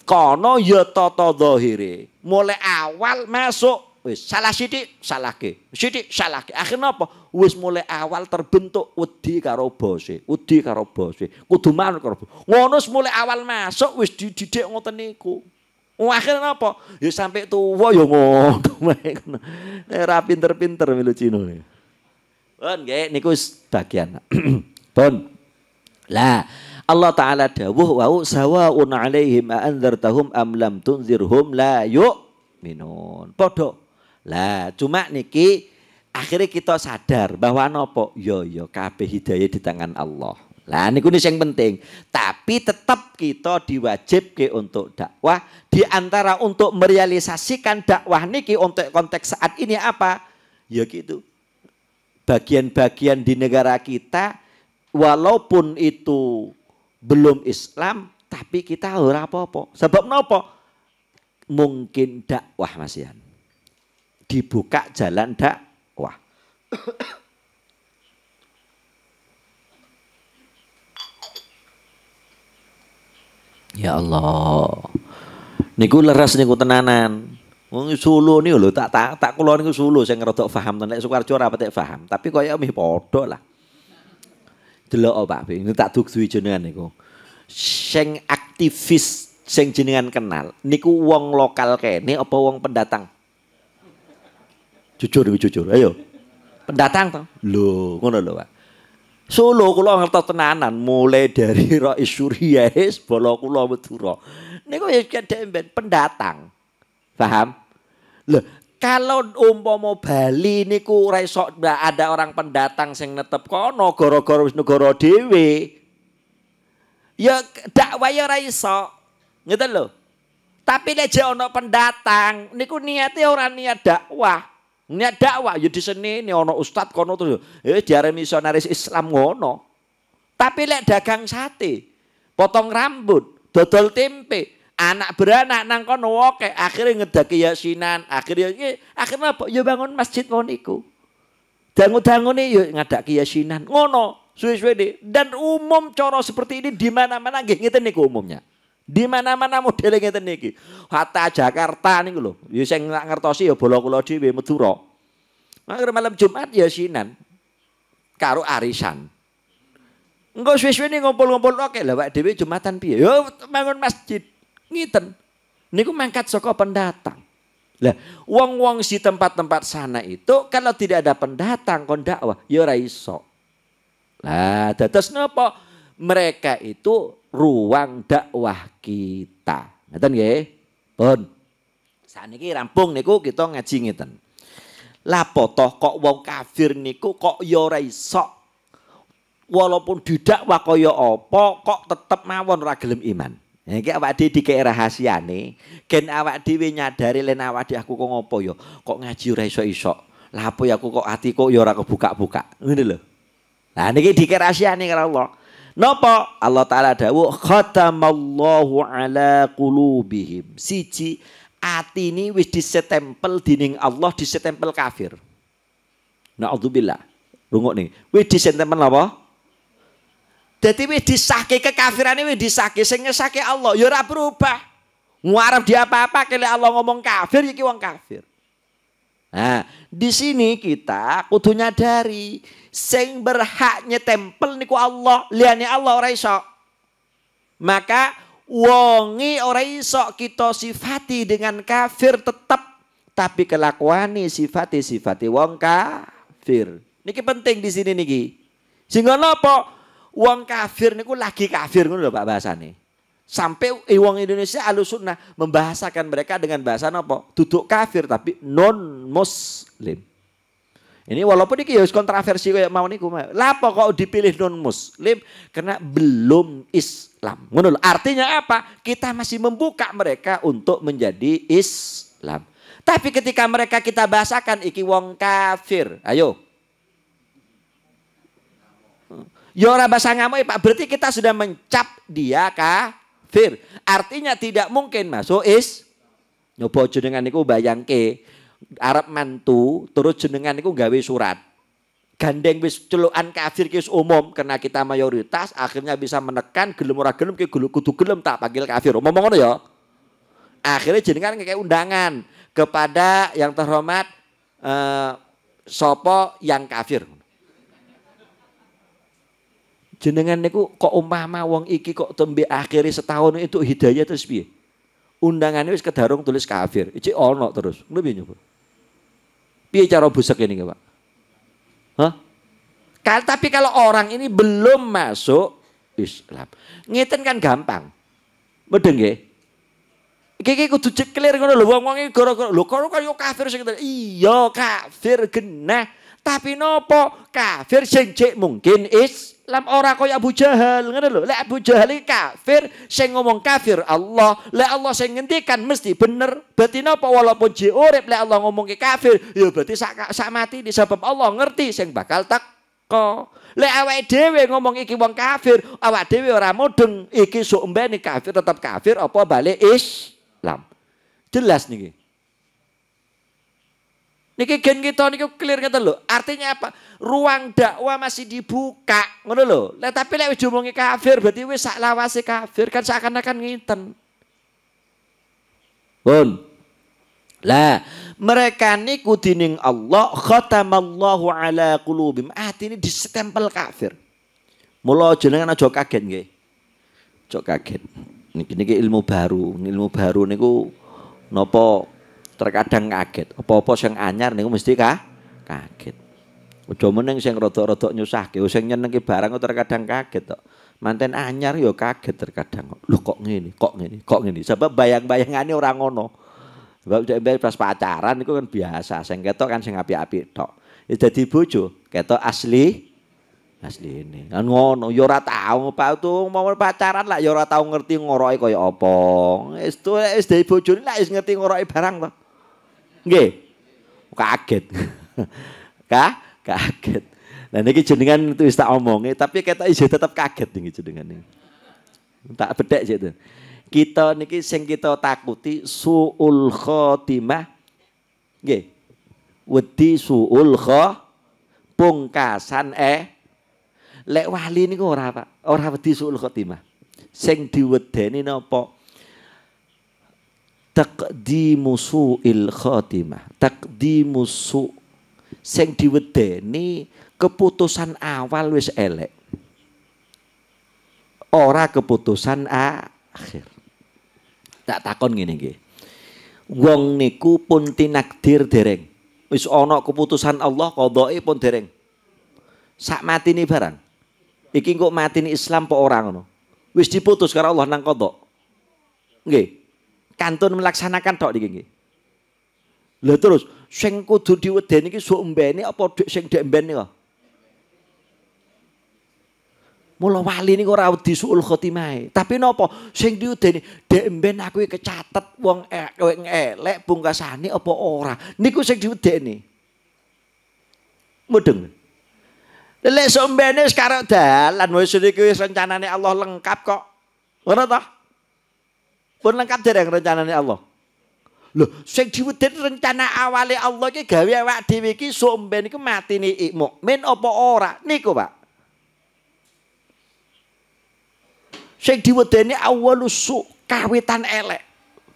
kono ya tata zahire mulai awal masuk wis salah sithik salahke sithik salahke akhirnya apa wis mulai awal terbentuk wedi karo bose wedi karo bose kudu karo ngono mulai awal masuk wis dididik ngoten niku Wakil oh, apa? Ya sampai tua ya ngono. Era pinter-pinter melu cino. Bon, gak? Niku sebagian. bon, lah. Allah Ta'ala dawuh wau sawaun alaihim tahum am lam tunzirhum la minun Podo. Lah cuma niki akhirnya kita sadar bahwa nopo yo ya, yo ya, kabeh hidayah di tangan Allah. Lah niku nih yang penting. Tapi tetap kita ke untuk dakwah di antara untuk merealisasikan dakwah niki untuk konteks saat ini apa? Ya gitu. Bagian-bagian di negara kita walaupun itu belum Islam tapi kita ora apa-apa. Sebab nopo? Mungkin dakwah Masian Dibuka jalan dakwah. ya Allah. Niku leres niku tenanan. Wong Solo niku lho tak tak tak kula niku Solo sing rada paham tenan Sukarjo ora patek paham, tapi koyo meh padha lah delok Pak Be, ini tak dugi jenengan niku. Sing aktivis sing jenengan kenal niku wong lokal kene apa wong pendatang? Jujur niku jujur, ayo. Pendatang to? Lho, ngono lho Pak. Solo kula ngertos tenanan mulai dari Rais ya Suriah bala kula Madura. Niku ya kedek pendatang. Paham? Loh, kalau umpomo Bali niku ora ada orang pendatang sing netep kono Goro Goro wis negara Dewi, Ya dakwah ya ora iso. Ngeten lho. Tapi nek jek ana pendatang niku niate orang niat dakwah. Niat dakwah ya ini ana ustad kono tuh, eh diare misionaris Islam ngono. Tapi lek dagang sate, potong rambut, dodol tempe, anak beranak nang kono oke akhirnya ngedaki yasinan akhirnya iya, akhirnya apa ya bangun masjid mau niku dangu-dangu nih yuk iya, ngedaki yasinan ngono suwe-suwe dan umum coro seperti ini di mana-mana gitu, ngeten niku umumnya di mana-mana modelnya ngeten nih, hatta Jakarta yuk saya nggak ngerti sih ya bolong bolong di Madura akhir malam Jumat yasinan karo arisan enggak suwe-suwe ngumpul-ngumpul oke lah Pak Dewi Jumatan piye? Yo ya, bangun masjid. Ngiten. Niku mangkat saka pendatang. Lah, wong-wong si tempat-tempat sana itu kalau tidak ada pendatang kon dakwah ya ora iso. Lah, dados napa? Mereka itu ruang dakwah kita. Ngeten nggih? Pun. Saniki rampung niku kita ngaji ngeten. Lah potoh kok wong kafir niku kok ya ora iso walaupun didakwah kaya apa kok tetep mawon ora gelem iman. Nah, iki awak dhewe dikek rahasiane, gen awak dhewe nyadari len awak dhewe aku kok ngopo yo, ya? kok ngaji ora iso-iso. Lah apa ya aku kok hati ya ora kebuka-buka. Ngene lho. Nah niki dikek rahasiane karo Allah. nopo Allah taala dawuh khatamallahu ala qulubihim. Siji hati ini wis disetempel dining Allah disetempel kafir. Na'udzubillah. Rungok nih. Wis disetempel apa? Jadi, wis disahke kekafirane wis disahke sehingga ngesahke Allah ya berubah. Muarab dia apa-apa kali Allah ngomong kafir ya iki wong kafir. Nah, di sini kita kudu nyadari berhaknya tempel nih ku Allah, liyane Allah ora iso. Maka wongi orang iso kita sifati dengan kafir tetap tapi kelakuane sifati sifati wong kafir. Niki penting di sini niki. Sehingga napa? Wong kafir niku lagi kafir ngono Pak bahasane. Sampai wong Indonesia alusunah membahasakan mereka dengan bahasa apa? Duduk kafir tapi non muslim. Ini walaupun ini harus ya kontroversi kayak mau niku. Lapa kok dipilih non muslim? Karena belum Islam. Ngono Artinya apa? Kita masih membuka mereka untuk menjadi Islam. Tapi ketika mereka kita bahasakan iki wong kafir. Ayo, Ya ora bahasa ngamuk Pak, berarti kita sudah mencap dia kafir. Artinya tidak mungkin masuk oh, is. Nyoba jenengan niku bayangke Arab mantu terus jenengan niku gawe surat. Gandeng wis celukan kafir ke umum karena kita mayoritas akhirnya bisa menekan gelem ora gelem ki kudu gelem tak panggil kafir. Omong ngono ya. Akhirnya jenengan kayak undangan kepada yang terhormat eh, sopo yang kafir jenengan niku kok umpama wong iki kok tembe akhiri setahun itu hidayah terus piye? Undangannya wis kedarung tulis kafir, iki ono terus. Ngono piye nyoba? Piye cara busek ini, Pak? Hah? tapi kalau orang ini belum masuk Islam, ngeten kan gampang. Medeng nggih. Iki iki kudu clear ngono lho wong-wong iki gara-gara lho karo kaya kafir sing Iya, kafir genah. Tapi nopo kafir sing cek mungkin Islam ora kaya Abu Jahal, ngono lho. Lek Abu Jahal iki kafir sing ngomong kafir Allah, lek Allah sing ngendikan mesti bener. Berarti nopo walaupun je urip lek Allah ngomong ke kafir, ya berarti sak, sak mati disebab Allah ngerti sing bakal tak teko. Lek awake dhewe ngomong iki wong kafir, awak dhewe ora mudeng, iki sok mbene kafir tetap kafir apa balik Islam. Jelas niki. Niki gen kita niku clear ngeten lho. Artinya apa? Ruang dakwah masih dibuka, ngono lho. Lah tapi lek wis kafir berarti wis sak lawase kafir kan seakan-akan ngiten. Pun. Lah, mereka niku dining Allah khatamallahu ala qulubim. Ah, ini distempel kafir. Mula jenengan aja kaget nggih. Aja kaget. Niki niki ilmu baru, ilmu baru niku napa Terkadang kaget, apa-apa yang anyar niku mesti kah? kaget. Udah meneng sing rada-rada nyusahke, Useng oh, nyenengi barang terkadang kaget tok. Manten anyar yo ya kaget terkadang. Lu kok ngini kok ngini kok ngini Sebab bayang-bayangane orang ngono. Sebab pas pacaran itu kan biasa, seng ketok kan seng api api tok. jadi ya bojo, ketok asli asli ini kan ngono yora ya tahu apa tuh mau pacaran lah yora tahu tau ngerti ngoroki opong. Itu wis wis dhewe bojone lah es ngerti ngoroi barang lah. Nggih. Kaget. Ka kaget. Nah niki jenengan itu tak omongi tapi kita isih tetap kaget niki jenengan niki. Tak bedek gitu. Kita niki sing kita takuti suul khotimah. Nggih. Wedi suul kho pungkasan eh lek wali niku ora Pak, ora wedi suul khotimah. Sing diwedeni napa? Takdimu su'il khotimah. Takdimu su' sing diwedeni keputusan awal wis elek. Ora keputusan akhir. Tak takon ngene iki. Wong niku pun tinakdir dereng. Wis ana keputusan Allah qadae pun dereng. Sak matine barang. Iki kok matine Islam po orang ngono. Wis diputus karena Allah nang kodok. Nggih kantun melaksanakan tok niki nggih. Lha terus sing kudu diwedeni iki sok mbene apa dik sing dek mben kok? Mula wali niku ora wedi suul khotimah. Tapi napa sing diwedeni dek mben aku iki kecatet e, wong elek pungkasane apa ora. Niku sing diwedeni. Mudeng. Lek sok mbene sekarang dalan wis iki wis rencanane Allah lengkap kok. Mana toh? pun lengkap dereng rencananya Allah. Loh, sing diwedit rencana awale Allah iki gawe awak dhewe iki somben iku matine mukmin apa ora? Niku, Pak. Sing diwedeni awal lusuk kawitan elek.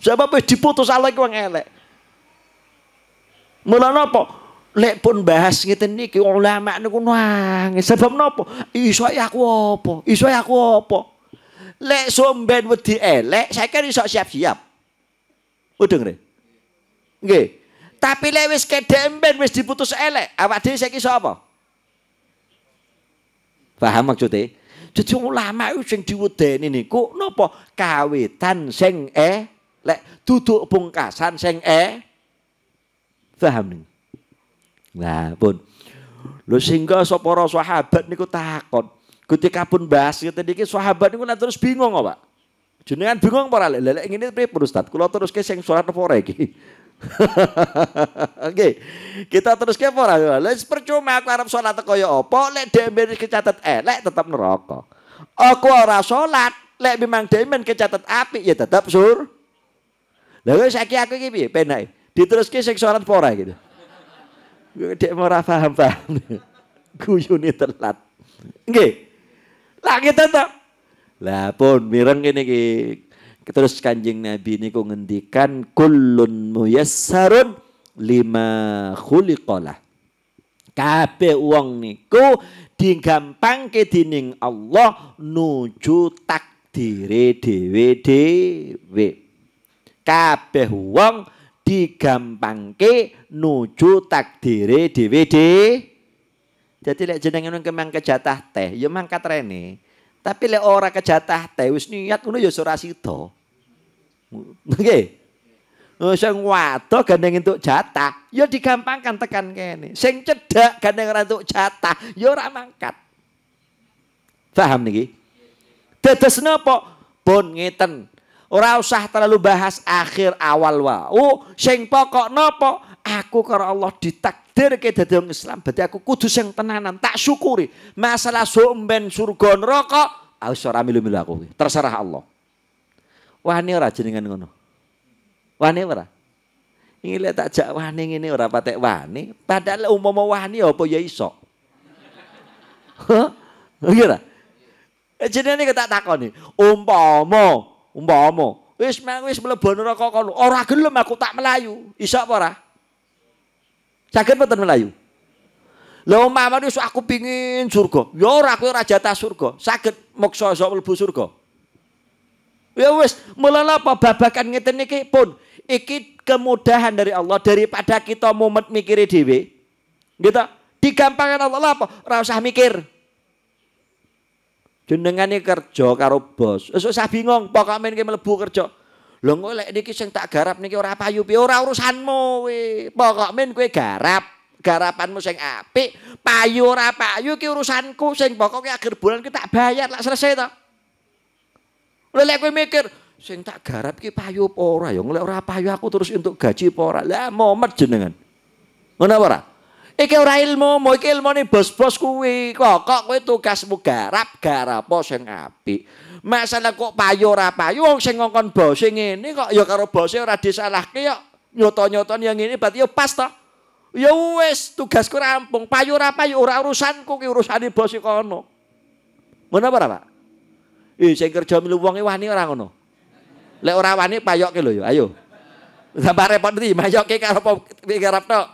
Sebab wis diputus Allah iku wong elek. Mula napa? Lek pun bahas ngeten niki ulama niku nangis. Sebab napa? Iso aku apa? Iso aku apa? Iso aku apa? lek somben wedi elek eh, saiki iso siap-siap. Udeng rek. Nggih. Tapi lek wis kedemben wis diputus elek, eh, awak dhewe saiki iso Faham Paham maksude? Dadi ulama iku sing diwedeni niku napa kawetan sing e lek duduk pungkasan sing e Faham ning. Lah pun. Lho sing sapa sahabat niku takon. ketika pun bahas kita ya diki sahabat niku terus bingung kok Pak. Jenengan bingung para lek ini ngene pripun ustad kalau terus ke sing surat apa lagi Oke, kita terus ke lagi Lek percuma aku harap sholat atau koyo ya opo lek kecatat eh elek tetap neraka. Aku ora solat, lek memang demen kecatat api ya tetap sur. Lalu saya kira aku penai. piye diterus ke sing salat apa gitu gitu. Dia mau paham-paham. Guyune telat. Oke, Okay. Tak kita tak. Lah pun mireng ini ki. Terus Kanjeng Nabi ku ngendikan kulun muyassarun lima khuliqalah. Kabeh wong niku ke dening Allah nuju takdire dhewe-dhewe. Kabeh wong ke nuju takdiri dhewe-dhewe. Jadi lek jenengan kemang kejatah teh, ya mangkat rene. Tapi lek ora kejatah teh wis niat ngono ya ora sida. Nggih. Sing wadah gandeng entuk jatah, ya digampangkan tekan kene. Sing cedak gandeng ora entuk jatah, ya ora mangkat. Paham niki? Dados napa? Bon ngeten. Ora usah terlalu bahas akhir awal wa, Oh, sing pokok napa? Aku karo Allah ditak ditakdirke dadi wong Islam, berarti aku kudu yang tenanan, tak syukuri. Masalah somben surga neraka, aku ora milu-milu aku Terserah Allah. Wani ora jenengan ngono. Wani ora? Ini tak jak wani orang ora patek wani, padahal umum wani ya apa ya iso. Oh iya ini kita eh, tak nih. umpama, umpama wis wis mlebu neraka kono, ora gelem aku tak melayu. Iso apa ora? Sakit betul melayu. Lha umpama iso aku pingin surga. Ya ora kowe ora jatah surga. Sakit moksa iso bu surga. Ya wes melala apa babakan ngeten iki pun iki kemudahan dari Allah daripada kita mumet mikiri dewi. Gitu. Digampangkan Allah apa? rasa usah mikir. Jenengane kerja karo bos. Wis usah bingung, pokoke men mlebu kerja. Lho engko lek niki sing tak garap niki ora payu piye ora urusanmu kowe. Pokoke men kowe garap garapanmu sing apik, payu ora payu ki urusanku sing pokoke akhir bulan ki tak bayar lak selesai to. Lho lek kowe mikir sing tak garap ki payu apa ora ya lek ora payu aku terus untuk gaji apa ora. Lah momet jenengan. Ngono ora? Iki ora ilmumu, iki ilmune bos-bos kuwi. Kok kok kowe tugasmu garap bos sing api. Masalah kok payo ora payu wong sing ngongkon sing ini kok ya karo bose ora disalahke ya nyoto-nyoton yang ini berarti ya pas toh. Ya wis tugasku rampung. Payo ora payo ora urusanku ki urusane bos e kono. Ngono apa ora, Pak? Eh sing kerja milu wong wani ora ngono. Lek ora wani ke lo yo, ayo. Sampai repot payok ke karo garap tok.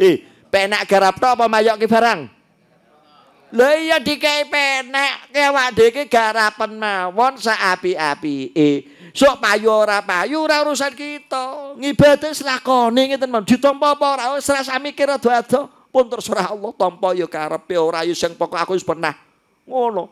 ih. penak garap to apa mayok ki barang? Lha iya dikai penak, kewak deki garapan mawon seapi-api. Eh, sok payu ora payu ora urusan kita. Ngibadah selakoni ngitin mawon. Ditompo apa ora, serasa mikir ado-ado. Pun terserah Allah, tompo yuk karepe ora yuk sing pokok aku pernah. Ngono,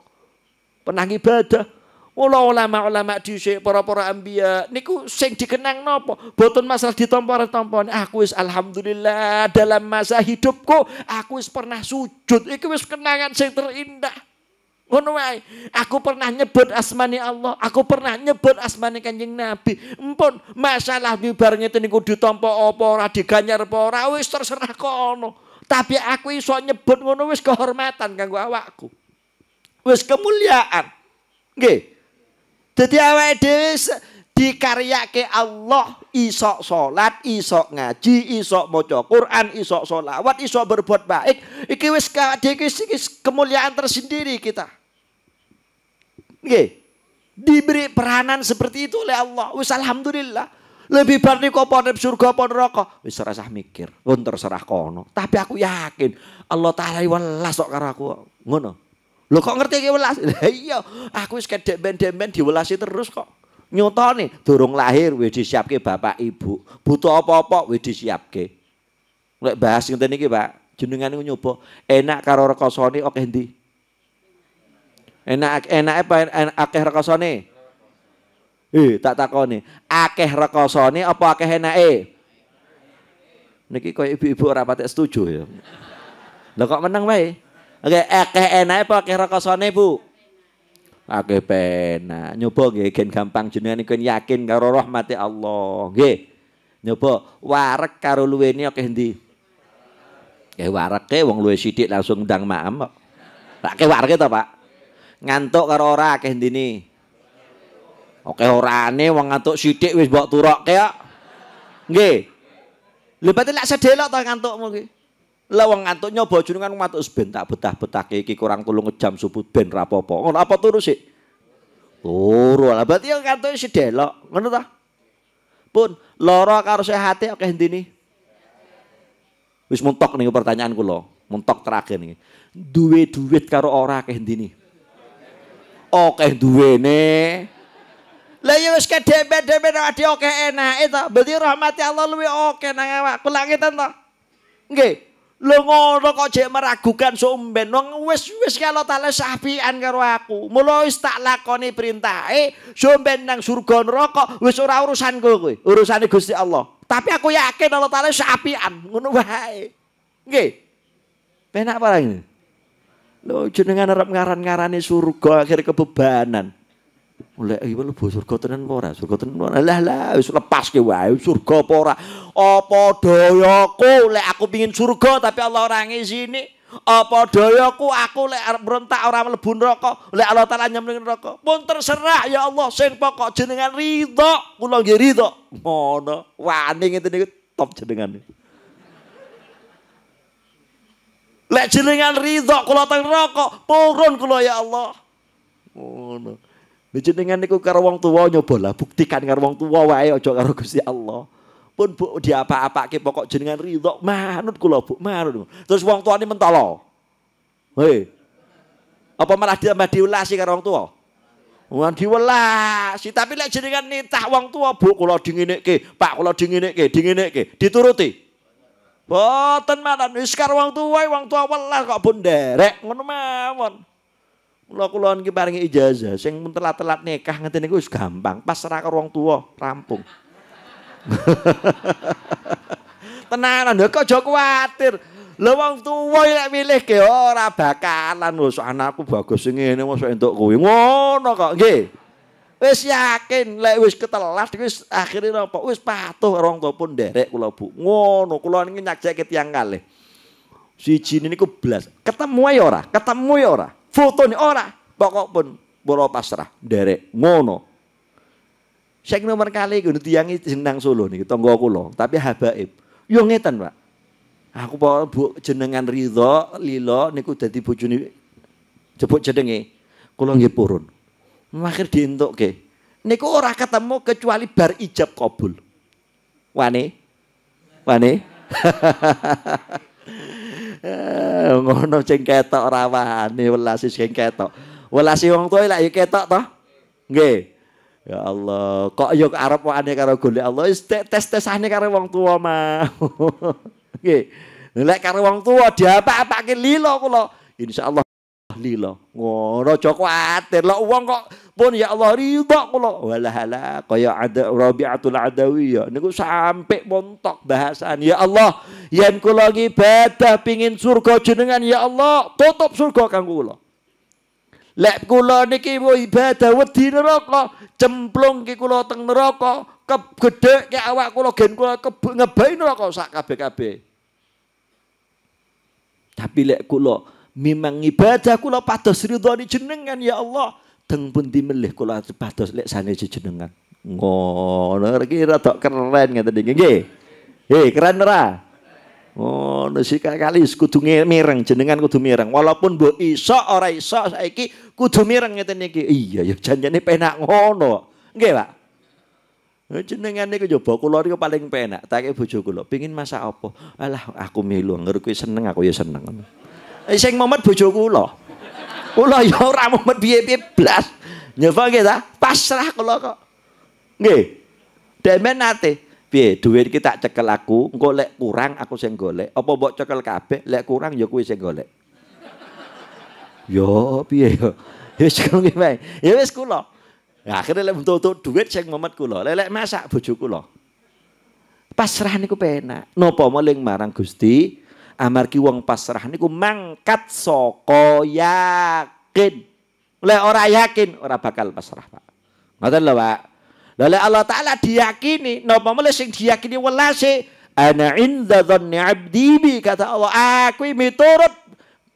Penah ngibadah. Wala ulama-ulama dhisik para-para anbiya niku sing dikenang napa? Boten masalah ditampa-tampani. Aku wis alhamdulillah dalam masa hidupku aku wis pernah sujud. Iku wis kenangan sing terindah. Ngono wae. Aku pernah nyebut asmani Allah, aku pernah nyebut asmani Kanjeng Nabi. Empun masalah bibar ngene niku ditompo apa ora diganyar apa ora wis terserah kono. Tapi aku iso nyebut ngono wis kehormatan kanggo awakku. Wis kemuliaan. Nggih. Jadi dewi dikarya ke Allah isok sholat, isok ngaji, isok mojo Quran, isok sholawat, isok berbuat baik. Iki wis kemuliaan tersendiri kita. Oke, Diberi peranan seperti itu oleh Allah. Wis alhamdulillah. Lebih berani kau apa surga pon rokok. Wis rasah mikir. Pun terserah kono. Tapi aku yakin Allah taala iwan lasok karo Ngono. Lo kok ngerti ki welas? iya, aku wis kedek ben-ben diwelasi terus kok. nih, durung lahir wis disiapke bapak ibu. Butuh apa-apa wis disiapke. Lek bahas ngene iki, Pak, jenengan niku nyoba enak karo rekosone oke okay, Enak enak apa enak, akeh rekosone? Eh, tak takoni. Akeh rekosone apa akeh enake? Niki koyo ibu-ibu ora patek setuju ya. Lah kok menang wae? Oke, akeh eh, enae apa akeh rekosane, Bu? Akeh ah, penak. Nyoba nggih gen gampang jenengan iku yakin karo rahmati Allah. Nggih. Nyoba warek karo luwene akeh ndi? warak, eh, wareke wong luwe sithik langsung ndang maem kok. Tak ke wareke to, Pak? Ngantuk karo ora akeh ndine? Oke oh, orane wong ngantuk sithik wis mbok turokke kok. Nggih. Lha padahal lak sedelok to ngantukmu ki lawang antuk nyoba jenengan matuk ben tak betah betah iki kurang tulung jam subuh ben rapopo. Ngono apa turu sih? Turu lah berarti yang ngantuke sih delok. Ngono ta? Pun lara karo sehate akeh ndini. Wis mentok nih pertanyaan kula. Mentok terakhir nih. Duwe duit karo ora akeh ndini. oke duwene. Lah ya wis kedempet-dempet ade oke enake itu Berarti rahmati Allah luwe oke nang kula ngeten to. Nggih. Lho ngono kok cek meragukan somben wong wis wis kalau tak lesapian karo aku. Mula wis tak lakoni perintahe somben nang surga neraka wis ora urusan kowe urusane Gusti Allah. Tapi aku yakin Allah Taala sapian ngono wae. Nggih. Penak apa lagi? Lho jenengan arep ngaran-ngarane surga akhir kebebanan. Lek iki bu surga tenan apa ora? Surga tenan ora. Lah lah wis lepas ke wae surga apa ora. Apa dayaku lek aku pingin surga tapi Allah ora ngisini. Apa dayaku aku lek arep merontak ora mlebu neraka, lek Allah taala nyemleng neraka. Pun terserah ya Allah sing pokok jenengan ridho, kula nggih ridho. Ngono. Wani ngene niku top jenengan. Lek jenengan ridho kula teng neraka, purun kula ya Allah. Ngono. Oh, Jenengan niku karo wong tuwa nyoba lah buktikan karo wong tuwa wae aja karo Gusti Allah. Pun bu diapa-apake pokok jenengan ridho manut kula bu manut. Terus wong tuane mentolo. Hei. Apa malah dia diulasi karo wong tuwa? Wong diwelasi, tapi lek jenengan nitah wong tuwa bu kula dingenekke, Pak kula dingenekke, dingenekke, dituruti. Boten manut wis karo wong tuwa, wong tuwa welas kok bu ngono mawon. Kula kula niki paringi ijazah, sing telat-telat nikah ngene iku wis gampang, pas serah karo wong tuwa rampung. Tenanan lho, kok aja kuwatir. Lho wong tuwa nek milih ge ora bakalan wis anakku bagus sing ngene wis entuk kuwi. Ngono kok, nggih. Wis yakin lek wis ketelat wis akhire napa? Wis patuh karo wong tuwa pun nderek kula Bu. Ngono, kula niki nyajekke tiyang kalih. Siji niku blas. Ketemu ya ora? Ketemu ya ora? Fotone ora, pokok pun pura pasrah derek ngono. Saya nomor kali gue tiangi jenang solo nih, tonggo kulo, tapi habaib. Yo pak, aku bawa bu jenengan ridho lilo niku dadi bojone jebuk jenenge kula nggih purun akhir dientukke niku ora ketemu kecuali bar ijab kabul wane wane Eh, ngono sing ketok ora wani welas sing ketok. Welas wong tuwa lek ketok toh? Nggih. Ya Allah, kok yo arep wani karo golek Allah wis tes-tesane karo wong tuwa mah. Nggih. Lek karo wong tuwa diapak-apake lilo kula. Insyaallah lila ngono aja kuatir lo uang kok pun ya Allah ridho kula walahala kaya ada rabiatul adawiyah. ya niku sampai montok bahasan ya Allah yen kula ibadah pingin surga jenengan ya Allah tutup surga kanggo kula lek kula niki ibadah wedi neraka cemplung ki kula teng neraka kegede ke awak kula gen kula ngebai neraka sak kabeh-kabeh tapi lek kula like, memang ibadah kula ridho ridhani jenengan ya Allah. Teng pundi melih kula patos lek sanejo jenengan. Ngono iki rada keren ngeten iki nggih. Hei, keren ora? Ngono oh, sik kali kudu mireng jenengan kudu mireng. Walaupun mbok iso ora iso saiki kudu mireng ngeten iki. Iya ya janjane penak ngono. Nggih, Pak. Eh, jenengan niku coba kula niku paling penak. Take bojo kula pengin masak apa? Alah aku melu ngerku seneng aku ya seneng. Eh, sing memet bojo kula. Kula ya ora momet piye-piye blas. Nyoba nggih ta? Pasrah kula kok. Nggih. Demen nate piye duit kita tak cekel aku, engko lek kurang aku sing golek. Apa mbok cekel kabeh, lek kurang ya kuwi sing golek. Yo piye yo. Ya wis kuwi wae. Ya wis kula. Ya akhirnya lek untuk duit sing momet kula, lek masak bojo kula. Pasrah niku penak. Napa maling marang Gusti Amargi wong pasrah niku mangkat saka yakin. Lek ora yakin ora bakal pasrah, Pak. Ngoten lho, Pak. Lha Allah Taala diyakini, napa meneh sing diyakini welase ana inda dhanni abdi bi kata Allah, aku miturut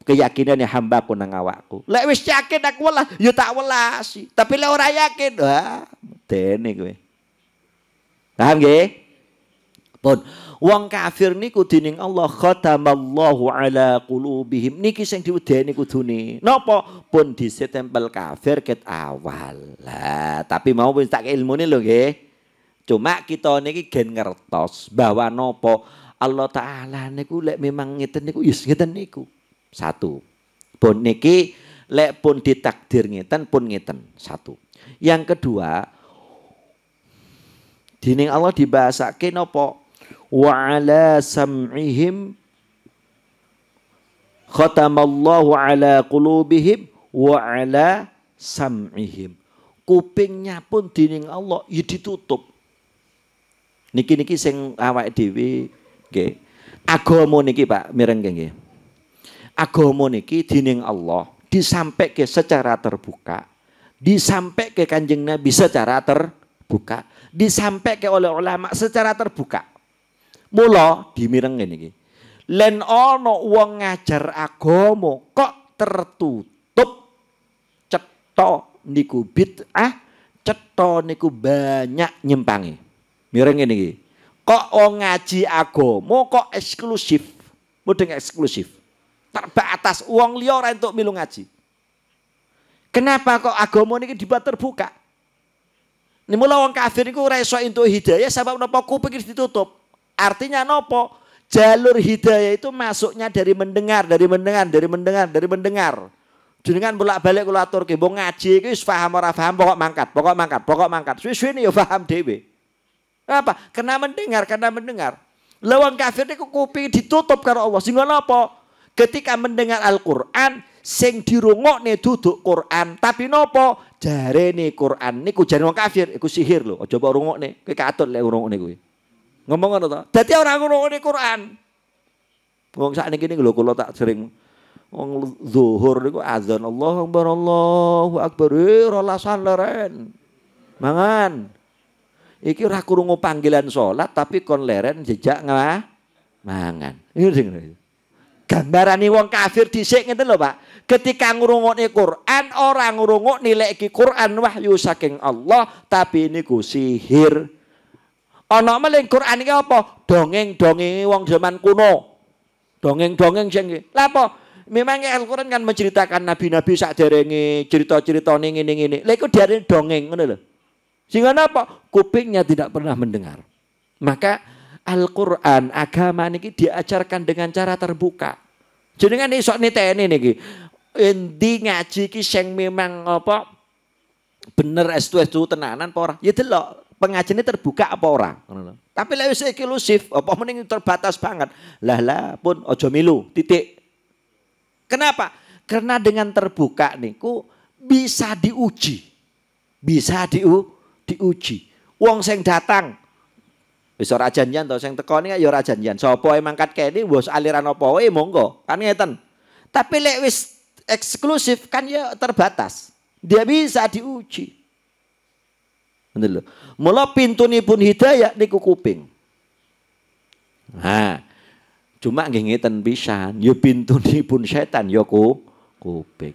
keyakinan yang hambaku nang awakku. Lek wis yakin aku welas, ya tak welasi. Tapi lek ora yakin, wah, dene kowe. Paham nggih? Pun. Bon. Wong kafir niku dening Allah khatamallahu ala qulubihim. Niki sing diudeni kudune. Napa pun disetempel kafir ket awal. Lah, tapi mau wis tak ilmune lho nggih. Cuma kita niki gen ngertos bahwa napa Allah taala niku lek memang ngeten niku yus ngeten niku. Satu. Pun niki lek pun ditakdir ngeten pun ngeten. Satu. Yang kedua, dining Allah dibahasake nopo wa ala sam'ihim khatamallahu ala qulubihim wa ala sam'ihim. Kupingnya pun dining Allah ya ditutup. Niki niki sing awake dhewe nggih. Agama niki Pak mireng nggih. Agama niki dining Allah disampaikan secara terbuka, disampaikan Kanjeng Nabi secara terbuka, disampaikan oleh ulama secara terbuka. Mula dimirengen iki. Len ana uang ngajar agama kok tertutup cetha niku bit bid'ah, cetha niku banyak nyempangi. Mireng ini, iki. Kok wong ngaji agama kok eksklusif, mudeng eksklusif. Terbatas uang liya untuk entuk milu ngaji. Kenapa kok agama niki dibuat terbuka? Ini mula wong kafir niku ora iso entuk hidayah sebab napa kuping ditutup. Artinya nopo? Jalur hidayah itu masuknya dari mendengar, dari mendengar, dari mendengar, dari mendengar. Jenengan bolak-balik kula aturke, mbok ngaji iki wis paham ora pokok mangkat, pokok mangkat, pokok mangkat. suwe ini ya faham dhewe. Apa? Kena mendengar, kena mendengar. Lawang kafir niku kuping ditutup karo Allah. Sing apa? Ketika mendengar Al-Qur'an sing nih duduk Qur'an, tapi nopo? nih Qur'an niku jare wong kafir, iku sihir lho. Aja mbok nih, Kowe katut lek nih kuwi. Ngomong ngono to. Dadi ora ngono Quran. Wong sakniki niku lho kula tak sering wong zuhur niku azan Allahu Akbar Allahu Akbar rolasan leren. Mangan. Iki ora krungu panggilan salat tapi kon leren jejak ngalah mangan. iki iya, sing Gambarane wong kafir dhisik ngeten lho Pak. Ketika ngrungokne Quran orang ngrungok nilai ki Quran wahyu saking Allah tapi ini ku sihir Ana meling Quran iki apa? dongeng dongeng wong zaman kuno. Dongeng-dongeng sing iki. Lah apa? Memang Al-Qur'an kan menceritakan nabi-nabi saderenge cerita-ceritane cerita ini ini. Lah iku diarani dongeng ngono lho. Sehingga apa? Kupingnya tidak pernah mendengar. Maka Al-Qur'an agama ini diajarkan dengan cara terbuka. Jadi Jenengan isok niteni niki. Endi ngaji ki sing memang apa bener S2 tenanan apa ora? Ya delok. Pengajian ini terbuka apa orang, Tapi lek eksklusif, apa mending terbatas banget. Lah lah pun ojo milu, titik. Kenapa? Karena dengan terbuka niku bisa diuji. Bisa diu, diuji. Wong sing datang besok ora janjian to sing teko niki ya ora janjian. Sapa mangkat kene wis aliran apa wae monggo. Kan ngeten. Tapi lek eksklusif kan ya terbatas. Dia bisa diuji. Mula pintu ini pun hidayah niku kuping. Ha. Cuma nggih bisa. pisan, ya pun setan ya ku kuping.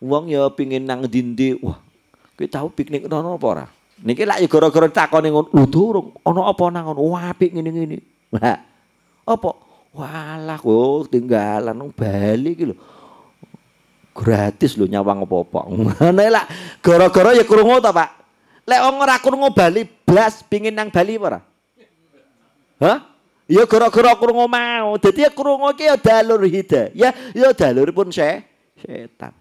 Uang ya pingin nang dindi, wah, Kita tau piknik nono apa ora? Niki lah, ya gara-gara takon ngono, lho durung apa nang Wah pingin ini ini. Ha. Apa? Walah kok tinggalan nang balik Gratis lo nyawang apa-apa. Neng lah, gara-gara ya kurung Pak. Lek wong ora krungu Bali blas pingin nang Bali ora? Hah? Ya gara-gara krungu mau. Dadi ya krungu iki ya dalur hidayah, ya, ya dalur pun se setan.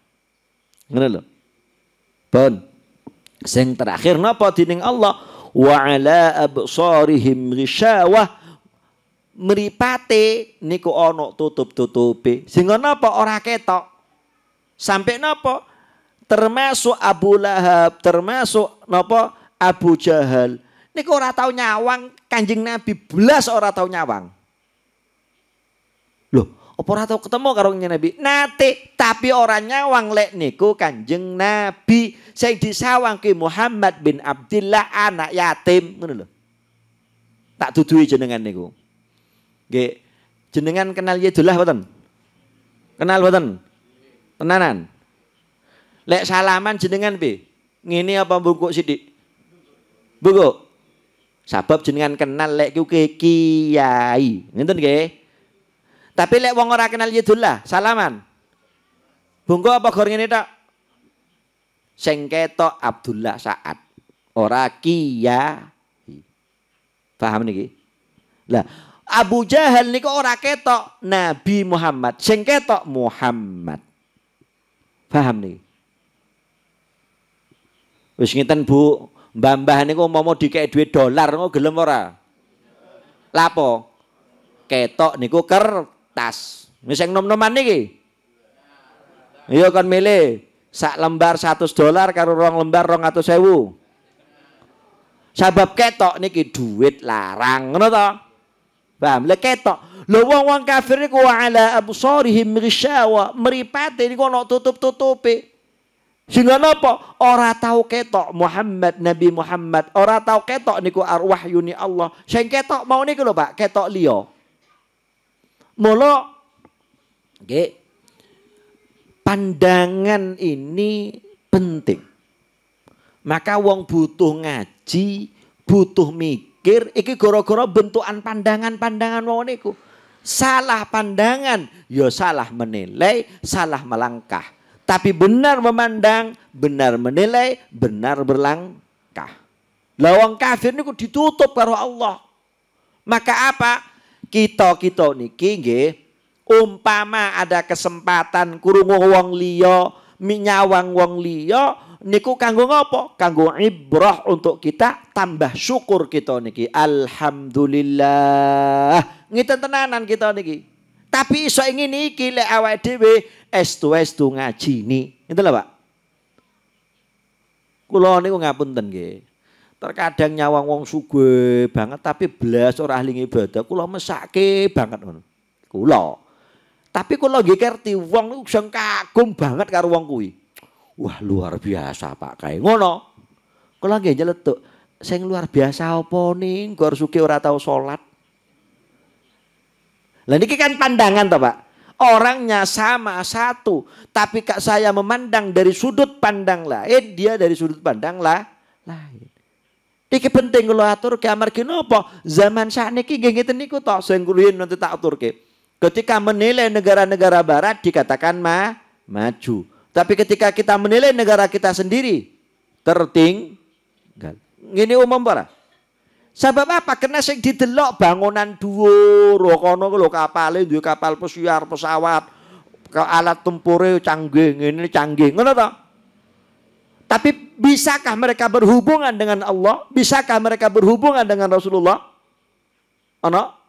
Ngono lho. Pun. Sing terakhir napa dening Allah wa ala absarihim ghisyawah mripate niku ana tutup tutupi. Sing apa ora ketok. Sampai napa? termasuk Abu Lahab, termasuk nopo Abu Jahal. Niku ora tau nyawang Kanjeng Nabi belas orang tau nyawang. Loh, apa ora tau ketemu karo Nabi? Nate, tapi ora nyawang lek niku Kanjeng Nabi. saya disawang ki Muhammad bin Abdullah anak yatim, ngono lho. Tak duduhi jenengan niku. Nggih. Jenengan kenal Yedullah boten? Kenal boten? Tenanan. Lek salaman jenengan bi ngini apa bungkuk sidik? Bungkuk. Sebab jenengan kenal lek ku kiai. ngerti nggak? Tapi lek wong ora kenal lah, salaman. Bungkuk apa kau ngene tok? Sengketo Abdullah saat Ora kiai. Paham niki? Lah, Abu Jahal niku ora ketok Nabi Muhammad, sing to Muhammad. Paham niki? Wis ngiten Bu, mbah-mbah niku umpama dikek duit dolar ngono gelem ora? Lapo? Ketok niku kertas. Wis sing nom-noman niki. Iya kan milih sak lembar 100 dolar karo rong lembar 200.000. Sebab ketok niki duit larang, ngono to? Paham? Lah ketok. Lho wong-wong kafir niku ala absarihim ghisyawa, meripate niku ana tutup tutupi. Sehingga apa orang tahu ketok Muhammad Nabi Muhammad, orang tahu ketok niku arwah yuni Allah. saya ketok mau niku lho Pak, ketok liya. Mula okay. Pandangan ini penting. Maka wong butuh ngaji, butuh mikir iki goro-goro bentukan pandangan-pandangan wong niku. Salah pandangan, yo ya salah menilai, salah melangkah tapi benar memandang, benar menilai, benar berlangkah. Lawang kafir ini niku ditutup karo Allah. Maka apa? Kita-kita niki nggih umpama ada kesempatan kurungu wong liya, minyawang wong liya niku kanggo ngopo? Kanggo ibrah untuk kita tambah syukur kita niki. Alhamdulillah. Ngiten tenanan kita niki. Tapi iso ngene iki lek awake dhewe estu ngaji ni. Itu lho, Pak. Kula niku ngapunten nggih. Terkadang nyawang wong suge banget tapi belas orang ahli ibadah, kula mesake banget ngono. Kula. Tapi kula nggih kerti wong niku sing kagum banget karo wong kuwi. Wah, luar biasa Pak kae. Ngono. Kula nggih nyeletuk sing luar biasa apa ning harus suke orang tau salat. Lah ini kan pandangan toh Pak. Orangnya sama satu, tapi kak saya memandang dari sudut pandang lain, dia dari sudut pandang lah lain. Iki penting atur ke amar kenapa Zaman saat ini ngeten niku toh sing kuluyen nanti tak atur ke. Ketika menilai negara-negara barat dikatakan ma maju. Tapi ketika kita menilai negara kita sendiri tertinggal. Ini umum para. Sebab apa? Karena sing didelok bangunan dhuwur, kono lho kapale duwe kapal pesiar, pesawat, ke alat tempure canggih ngene canggih, ngono to? Tapi bisakah mereka berhubungan dengan Allah? Bisakah mereka berhubungan dengan Rasulullah? Ana?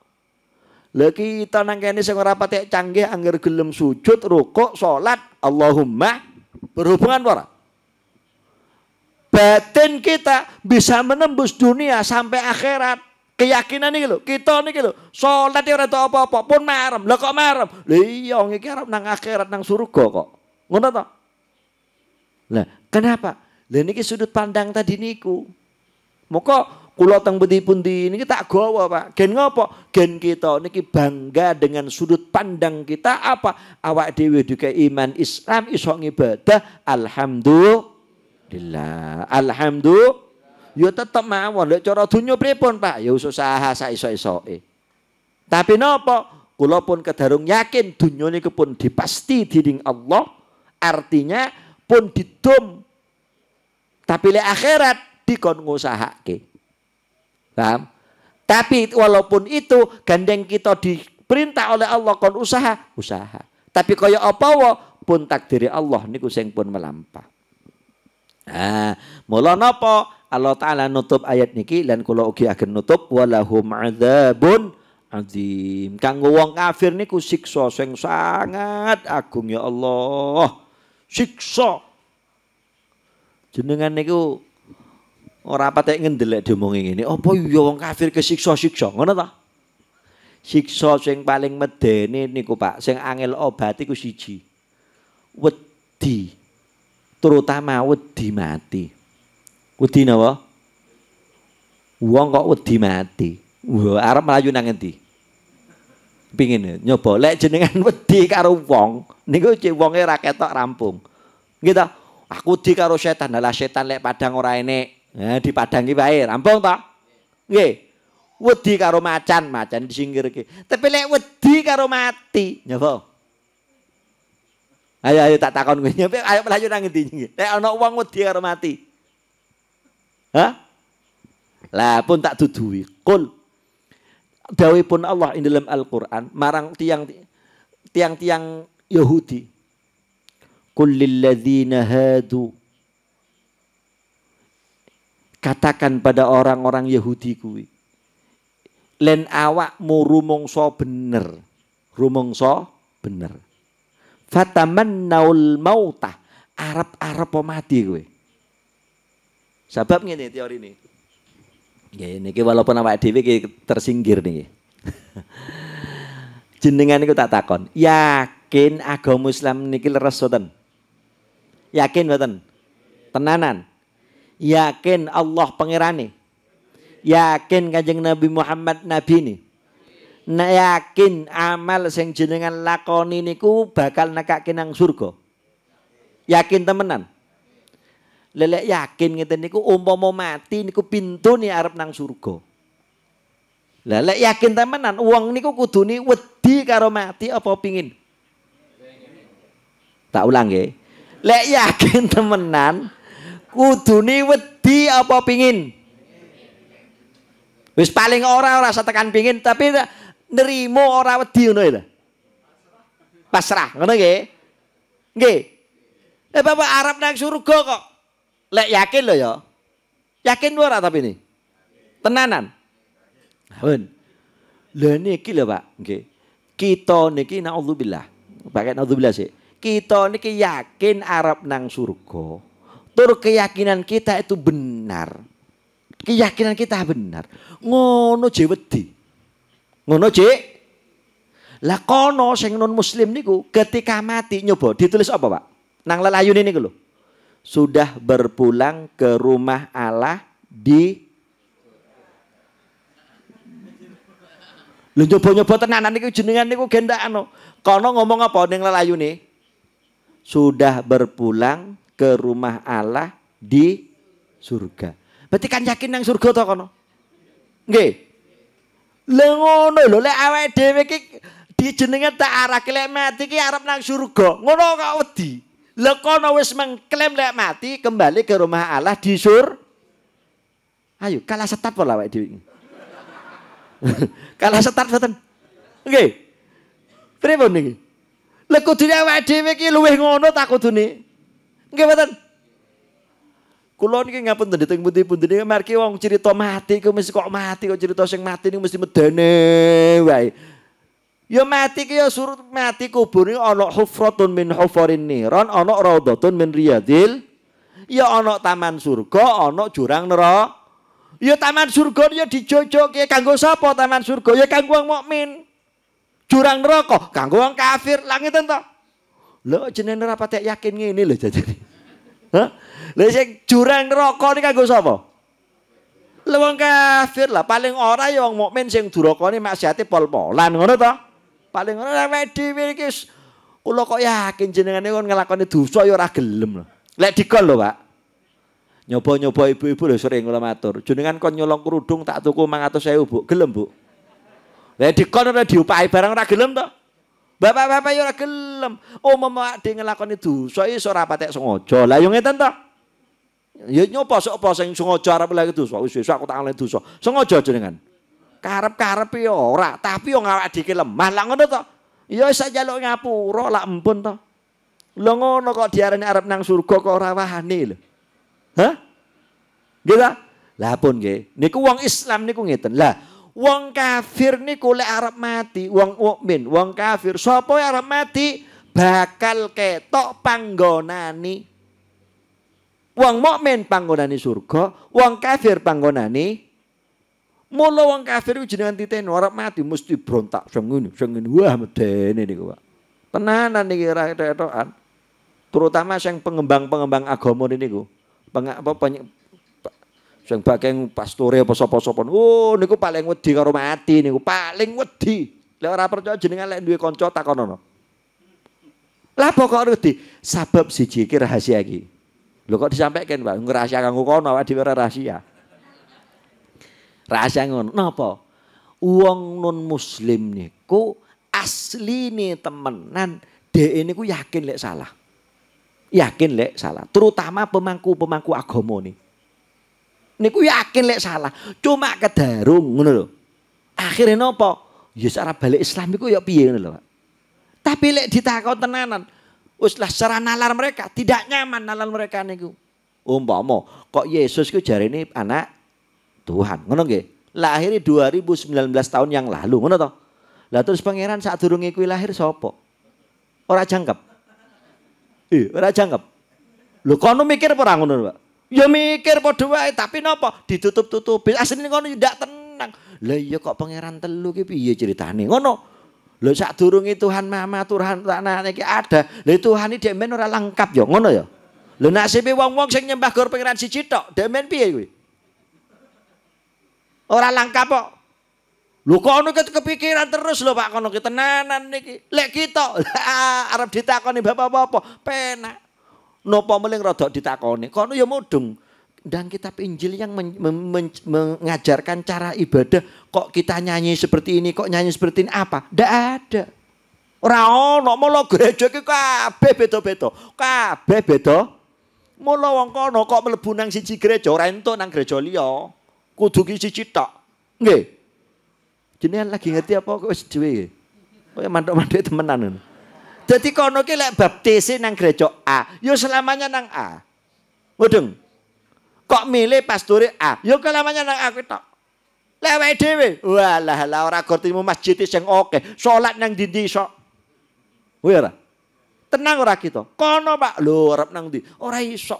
itu kita nang kene sing ora patek canggih anggar gelem sujud, rukuk, salat, Allahumma berhubungan ora? batin kita bisa menembus dunia sampai akhirat keyakinan ini lo kita ini lo sholat ya orang apa apa pun marem lo kok marem lah iya orang ini harap nang akhirat nang surga kok ngono toh nah kenapa lah ini sudut pandang tadi niku moko kula teng pun di ini tak gawa Pak gen ngopo gen kita niki bangga dengan sudut pandang kita apa awak dewi juga iman Islam iso ngibadah alhamdulillah Alhamdulillah. Alhamdulillah. Ya tetep mawon lek cara dunya pripun, Pak? Ya usaha sak iso-isoke. Tapi nopo Kula pun kedarung yakin dunya niku pun dipasti dening Allah. Artinya pun didum. Tapi lek akhirat dikon ngusahake. Paham? Tapi walaupun itu gandeng kita diperintah oleh Allah kon usaha, usaha. Tapi kaya apa pun takdiri Allah niku sing pun melampah. Nah, mula napa Allah taala nutup ayat niki lan kula ugi agen nutup walahum adzabun azim. Kanggo wong kafir niku siksa sing sangat agung ya Allah. Siksa. Jenengan niku ora patek ngendelek diomongi ngene. Apa ya wong kafir kesiksa-siksa ngono ta? Siksa sing paling medeni niku Pak, sing angel obati ku siji. Wedi. terutama wedi mati. Wedi napa? Wong kok wedi mati. Wah, arep mlayu nang endi? Pingin nyoba lek jenengan wedi karo wong, niku cek wonge ra ketok rampung. Gitu. Aku di karo setan, lah setan lek padang ora ini Nah, di padang ki wae rampung ta? Nggih. Wedi karo macan, macan disingkirke. Tapi lek wedi karo mati, nyoba? Ayo ayo tak takon kowe nyampe ayo melayu nang ngendi iki. Nek ana wong wedi karo mati. Hah? Lah pun tak duduhi. Kul pun Allah ing dalam Al-Qur'an marang tiang tiang-tiang Yahudi. Kul lil ladzina hadu Katakan pada orang-orang Yahudi kuwi. Len awak rumongso bener. Rumongso bener Fataman naul mauta Arab-Arab pemati gue. Sebab ini teori ini. Ya ini walaupun awak dhewe tersinggir nih. Jenengan itu tak takon, yakin agama Islam niki leres sultan. Yakin betul. Tenanan. Yakin Allah pangerane? Yakin kajeng Nabi Muhammad nabi nih? yakin amal sing jenengan lakoni niku bakal nekake nang surga. Yakin temenan. Lelek yakin ngeten niku umpama mati niku pintu nih arep nang surga. Lele yakin temenan uang niku kudune wedi karo mati apa pingin? Tak ulang nggih. Lek yakin temenan kudune wedi apa pingin? Wis paling ora ora tekan pingin tapi nerimo ora wedi ngono lho. Pasrah, ngono nggih. Nggih. Eh Bapak Arab nang surga kok. Lek yakin lho ya. Yakin ora tapi ini? Tenanan. ben Lho niki lho Pak, nggih. Kita niki naudzubillah. Pakai naudzubillah sih. Kita niki yakin Arab nang surga. Tur keyakinan kita itu benar. Keyakinan kita benar. Ngono je wedi. Ngono, Cik? Lah kono sing non muslim niku ketika mati nyoba ditulis apa, Pak? Nang lelayun niku lho. Sudah berpulang ke rumah Allah di Lu nyoba-nyoba tenanan niku jenengan niku gendak anu. Kono ngomong apa ning lalayuni? Sudah berpulang ke rumah Allah di surga. Berarti kan yakin nang surga to kono? Nggih lengono ngono lho lek awake dhewe iki dijenenge tak arah lek mati iki arep nang surga. Ngono kok wedi. Lha kono wis mengklaim lek mati kembali ke rumah Allah di sur. Ayo kalah setat pola awake dhewe. kalah setat boten. Nggih. Pripun niki? Lek kudune awake dhewe iki luwih ngono tak kudune. Nggih boten? Kulon Kula niki ngapunten dhateng pundi-pundi niki margi wong cerita mati ku mesti kok mati kok cerita sing mati ini mesti medane wae. Ya mati ki ya surut mati kubur ini, ana hufratun min hufarin niran rodo raudhatun min riyadil ya ono taman surga ono jurang neraka. Ya taman surga ya ya kanggo sapa taman surga ya kanggo wong mukmin. Jurang neraka kanggo wong kafir langit ento. Lo jenenge ora patek yakin ngene lho jadi. Lha sing jurang neraka ni kanggo sapa? Lewong kafir lah paling ora ya wong mukmin sing durakane maksiate pol-polan ngono to. Paling ora awake dhewe iki kula kok yakin jenengane kon nglakoni dosa ya ora gelem lho. Lek dikon lho, Pak. Nyoba-nyoba ibu-ibu lho sering kula matur. Jenengan kon nyolong kerudung tak tuku 500.000, Bu. Gelem, Bu? Lek dikon ora diupahi barang ora gelem to? Bapak-bapak ya ora gelem. Umama oh, dhe nglakoni dosa iso ora patek sengaja. Lah yo ngeten to. Ya nyopo sok apa sing sengaja arep lagi dosa. Wis wis aku tak ngelen dosa. Sengaja jenengan. Karep-karep yo ora, tapi yo ngawak dhewe lemah. Lah ngono to. Ya sak njaluk ngapura lak empun to. lo ngono kok diarani arep nang surga kok ora wahane lho. Hah? Gitu? Lah pun nggih. Niku wong Islam niku ngeten. Lah Wong kafir ni kule arep mati, wong mukmin, wong kafir sapa ya arep mati bakal ketok panggonani. Wong mukmin panggonani surga, wong kafir panggonani Mula wong kafir iku jenengan titen arep mati mesti brontak sing ngene, sing ngene. Wah medene niku, Pak. Tenanan niki ra etokan. Terutama sing pengembang-pengembang agama niku. Peng, apa, Sing bakeng pasture apa sapa-sapa. Oh, niku paling wedi karo mati niku, paling wedi. Lek ora percaya jenengan lek duwe kanca takonono. Lah pokok wedi. sabab si iki rahasia lagi. Lho kok disampaikan, Pak? Rahasia kanggo kono, awake dhewe rahasia. Rahasia ngono. Napa? uang non muslim niku asli nih temenan ini ku yakin lek salah. Yakin lek salah, terutama pemangku-pemangku agama nih niku yakin lek salah. Cuma kedarung ngono lho. Akhire napa? Ya secara balik Islam iku ya piye ngono Pak. Tapi lek ditakon tenanan, wis lah secara nalar mereka tidak nyaman nalar mereka niku. Umpama kok Yesus ku ini anak Tuhan, ngono nggih. Lahir 2019 tahun yang lalu, ngono to? Lah terus pangeran saat durung iku lahir sopo. Ora jangkep. Eh, ora jangkep. Lho kono mikir apa ora ngono, Pak? Ya mikir padha wae, tapi napa ditutup-tutupi. Asline ah, ngono ndak tenang. Lah iya kok pangeran telu ki piye ceritane? Ngono. sak sadurunge Tuhan Mama, Tuhan tanane iki ada. Lho Tuhan iki men ora lengkap ya, ngono ya. Lho nasibe wong-wong sing nyembah gur pangeran siji tok, men piye kuwi? Ora lengkap kok. Lho kok ono kepikiran terus lho Pak kono ki tenanan niki. Lek kita arep ditakoni bapak apa penak. Nopo meling rodok ditakoni. Kono ya modung. Dan kitab Injil yang men, men, mengajarkan cara ibadah. Kok kita nyanyi seperti ini, kok nyanyi seperti ini, apa? Tidak ada. Ora ana mula gereja ke kabeh beda-beda. Kabeh beda. mulo wong kono kok mlebu nang siji gereja ora entuk nang gereja liya. Kudu ki siji tok. Nggih. Jenengan lagi ngerti apa kok wis dhewe? Kok ya mantuk-mantuk temenan ngono. Jadi kono ki lek baptise nang gereja A, yo ya selamanya nang A. Mudeng. Kok milih pasture A, yo ya selamanya nang A kuwi tok. Lek awake dhewe, walah lah ora gotimu masjid sing oke, salat nang dindi sok. Kuwi ya ora. Tenang ora kita. Kono Pak, lho arep nang ndi? Ora iso.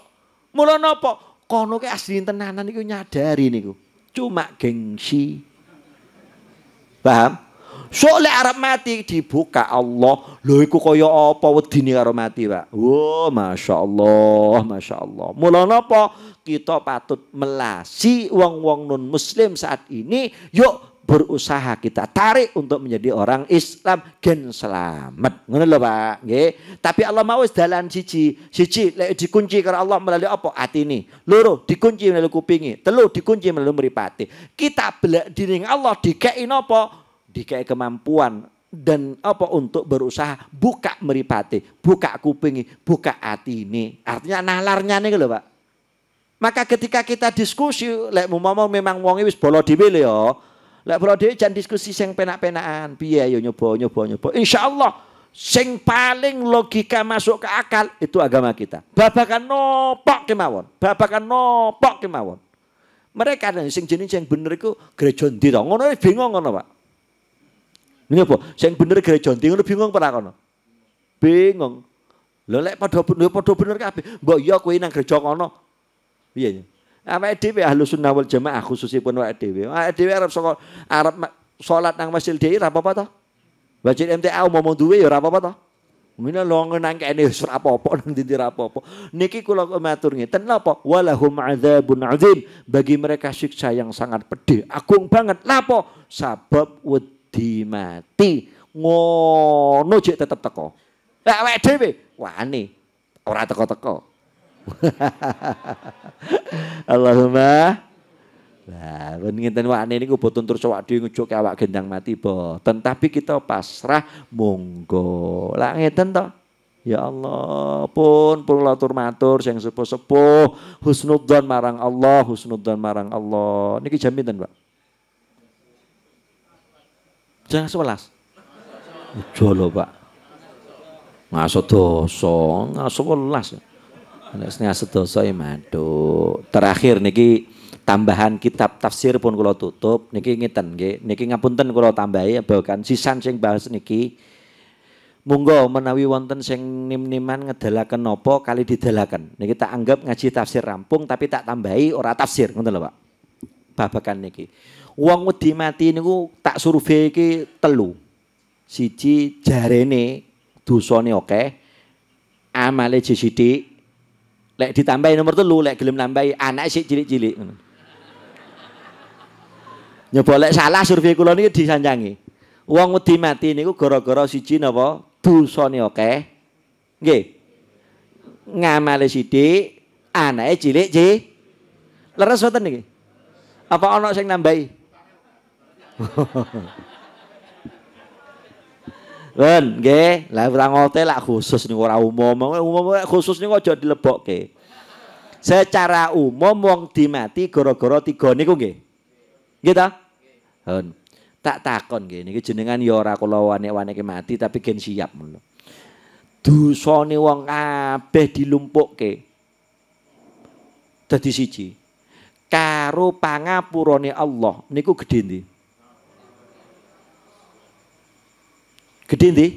Mula napa? Kono ki asli tenanan iku nyadari niku. Cuma gengsi. Paham? Sok Arab mati dibuka Allah. Lho iku kaya apa wedine karo mati, Pak? Wo, oh, masyaallah, masyaallah. Mula napa kita patut melasi wong-wong non muslim saat ini yuk berusaha kita tarik untuk menjadi orang Islam gen selamat ngono lho Pak nggih tapi Allah mau wis dalan siji siji lek dikunci karo Allah melalui apa ati ini loro dikunci melalui kupingi telu dikunci melalui mripate kita belak dining Allah dikeki napa dikai kemampuan dan apa untuk berusaha buka meripati, buka kupingi, buka hati ini. Artinya nalarnya nih loh pak. Maka ketika kita diskusi, lek mau memang wongi wis bolo dhewe yo ya. Lek bolo di jangan diskusi sing penak penaan biaya yo nyoba nyoba nyoba. Allah sing paling logika masuk ke akal itu agama kita. Babakan nopok kemawon, babakan nopok kemawon. Mereka ada sing jenis yang bener itu gereja ndi Ngono bingung ngono, Pak. Ini apa? Sing bener gara jonti ngono bingung pernah kono? Bingung. Lho lek padha bener padha bener kabeh. Mbok iya kowe nang gereja kono. Piye? Iya. Awake dhewe ahlus sunnah wal jamaah khususipun awake dhewe. Awake dhewe arep saka arep salat nang masjid dhewe ora apa-apa ta? Masjid MTA umum duwe ya ora apa-apa Mina longe nang kene wis ora apa-apa nang ndi ora apa-apa. Niki kula matur ngeten napa? Walahum adzabun azim. Bagi mereka siksa yang sangat pedih, agung banget. Lapo? Sebab wedi dimati ngono jek tetep teko lek awake dhewe wani ora teko-teko Allahumma Nah, ngenten wakne niku boten terus awak dhewe ngejuk awak gendang mati boten, tapi kita pasrah monggo. Lah ngeten to. Ya Allah, pun pulau latur matur sing sepuh-sepuh husnudzon marang Allah, husnudzon marang Allah. Niki jaminan, Pak? jangan sebelas, jual loh Pak. Ngaso dosa, ngaso sebelas, Nek ngaso dosa ya madu. Terakhir niki tambahan kitab tafsir pun kalau tutup niki ngiten niki niki ngapunten kalau tambahi bahkan sisan sing bahas niki munggo menawi wonten sing nim-niman ngedalaken nopo kali didalaken niki tak anggap ngaji tafsir rampung tapi tak tambahi ora tafsir ngoten lho Pak babakan niki Wong wedi mati niku tak survei iki telu. Siji jarene dosane oke amale sithik. Lek ditambahi nomor telu, lek gelem nambahi anak sik cilik-cilik. Nyoba salah survei kula niki disanjangi. Wong wedi mati niku gara-gara siji napa? Dosane oke Nggih. Ngamale sithik, anake cilik-cilik. Leres wonten niki? Apa ana sing nambahi? ben, nggih, lah utango teh lak khusus niku ora umum. Umum khusus niku aja dilebokke. Secara umum wong dimati gara-gara tiga niku nggih. Nggih ta? Lun. Tak takon nggih niki jenengan ya ora kula wanek-waneke mati tapi gen siap ngono. Dusane wong kabeh dilumpukke. Dadi siji. Karo pangapurane Allah niku gedhe ndi? Gede ndi?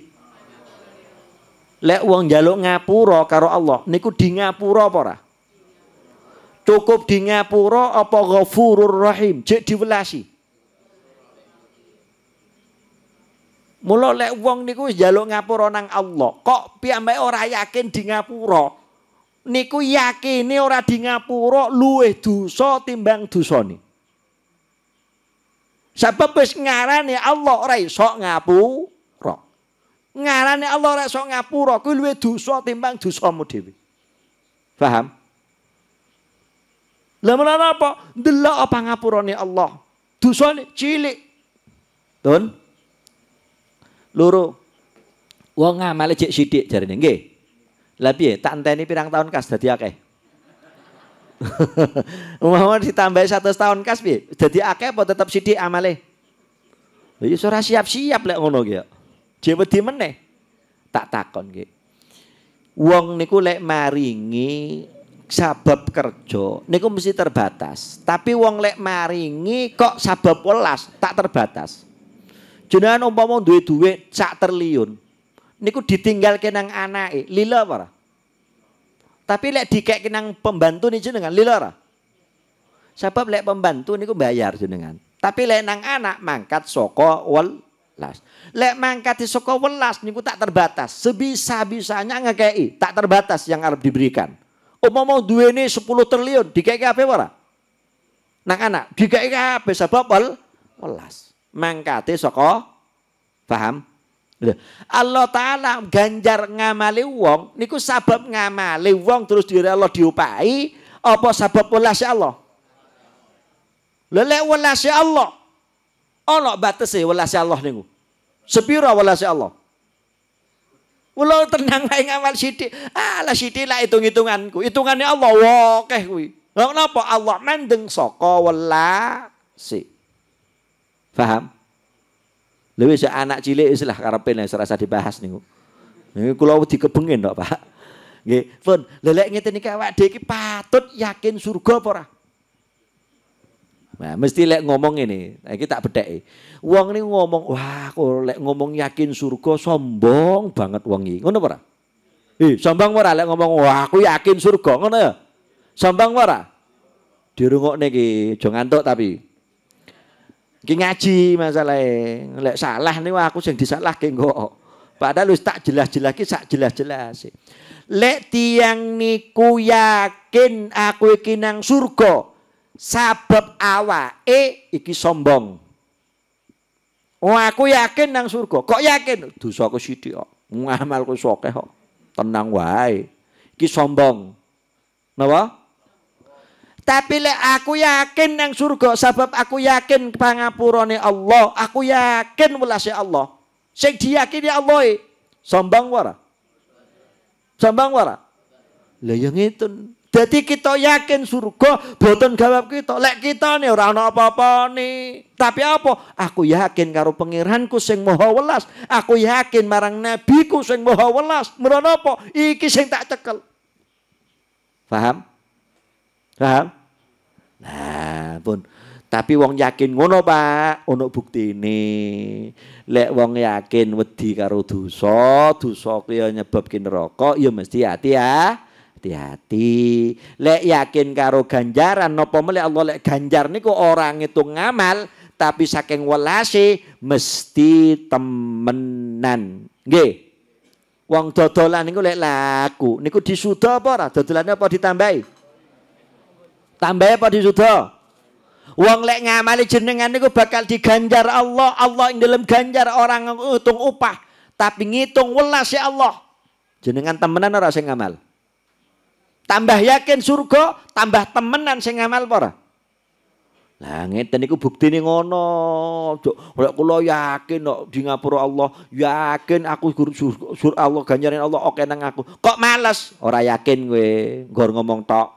Lek wong njaluk ngapura karo Allah niku di ngapura apa ora? Cukup di ngapura apa ghafurur rahim? Jek diwelasi. Mula lek wong niku jaluk njaluk ngapura nang Allah, kok piyambake ora yakin di ngapura? Niku yakin yakini ora di ngapura luwih duso timbang duso nih Sebab wis ngarani Allah ora iso ngapu Ngarane Allah ora iso ngapura kuwi luwe dosa timbang dosamu dhewe. Paham? Lah menapa apa? Delok apa ngapurane Allah. Dosane cilik. Tun. Loro. Wong ngamale cek sithik jarine nggih. Lah piye? Tak enteni pirang tahun kas dadi akeh. Mau ditambahi satu tahun kas piye? Dadi akeh apa tetap sidik amale? Ya ora siap-siap lek ngono ki ya di mana? Tak takon gitu. Wong niku lek maringi sabab kerja niku mesti terbatas. Tapi uang lek maringi kok sabab welas tak terbatas. Jenengan umpama duwe duit cak terliun. Niku ditinggal kenang anak lila apa Tapi lek dikek kenang pembantu nih jenengan lila ora? Sabab lek pembantu niku bayar jenengan. Tapi lek nang anak mangkat soko wal Lek di soko welas niku tak terbatas. Sebisa-bisanya ngekei, tak terbatas yang Arab diberikan. mau dua ini sepuluh triliun, dikei apa ora? Nang anak, dikei apa? sebab wel welas. di soko, paham? Allah Ta'ala ganjar ngamali wong niku sabab ngamali wong terus diri Allah diupai apa sabab welas Allah? Lelek welas Allah Ono batese welase ya Allah nih Sepira welase ya Allah? Kula tenang wae ngamal sithik. Alah sithik lah hitung-hitunganku. Hitungannya Allah Wah, kuwi. Lah kenapa Allah soko wala si. faham? Lebih si ya anak cilik wis lah yang serasa dibahas nih. Ini kulau dikebengin dong, Pak. Nggih, pun lelek ngerti nih kayak dhewe patut yakin surga porah. Nah, mesti lek ngomong ini, nah, kita tak bedek. Wong ini ngomong, wah aku lek ngomong yakin surga sombong banget wong ini. Ngono ora? Eh, sombong ora lek ngomong wah aku yakin surga ngono ya. Sombong ora? Dirungokne iki, aja ngantuk tapi. Iki ngaji masalahe. Lek salah nih wah, aku sing disalahke kok. Padahal wis tak jelas-jelas kisah sak jelas-jelas. Lek tiang niku yakin aku iki nang surga, Sabab e iki sombong. Oh aku yakin nang surga. Kok yakin? aku sithik kok. Ngamalku sokeh kok. Tenang wae. Iki sombong. Napa? Tapi lek aku yakin nang surga sebab aku yakin pangapurane Allah, aku yakin welase Allah. Sing diyakini Allah e, sombong wara. Sombong wara. Lah yang itu jadi kita yakin surga boten gawap kita. Lek kita nih orang apa-apa nih. Tapi apa? Aku yakin karo pengiranku sing moho welas. Aku yakin marang nabiku sing moho welas. Meron apa? Iki sing tak cekel. Faham? Faham? Nah, pun. Tapi wong yakin ngono, Pak, ono bukti ini. Lek wong yakin wedi karo dosa, dosa kuwi nyebabke rokok. ya mesti hati ya hati-hati lek yakin karo ganjaran napa pemelih Allah lek ganjar niku orang itu ngamal tapi saking welase mesti temenan nggih wong dodolan niku lek laku niku disuda apa ora dodolannya apa ditambahi tambah apa disuda Wong lek ngamali jenengan niku bakal diganjar Allah. Allah ing dalam ganjar orang ngitung upah, tapi ngitung welas ya Allah. Jenengan temenan orang sing ngamal? Tambah yakin surga, tambah temenan sing ngamal para. Lah ngeten niku buktine ngono. Kok kula yakin kok di ngapura Allah, yakin aku guru sur, sur Allah ganjaran Allah oke okay, nang aku. Kok males? Ora yakin kowe, nggor ngomong tok.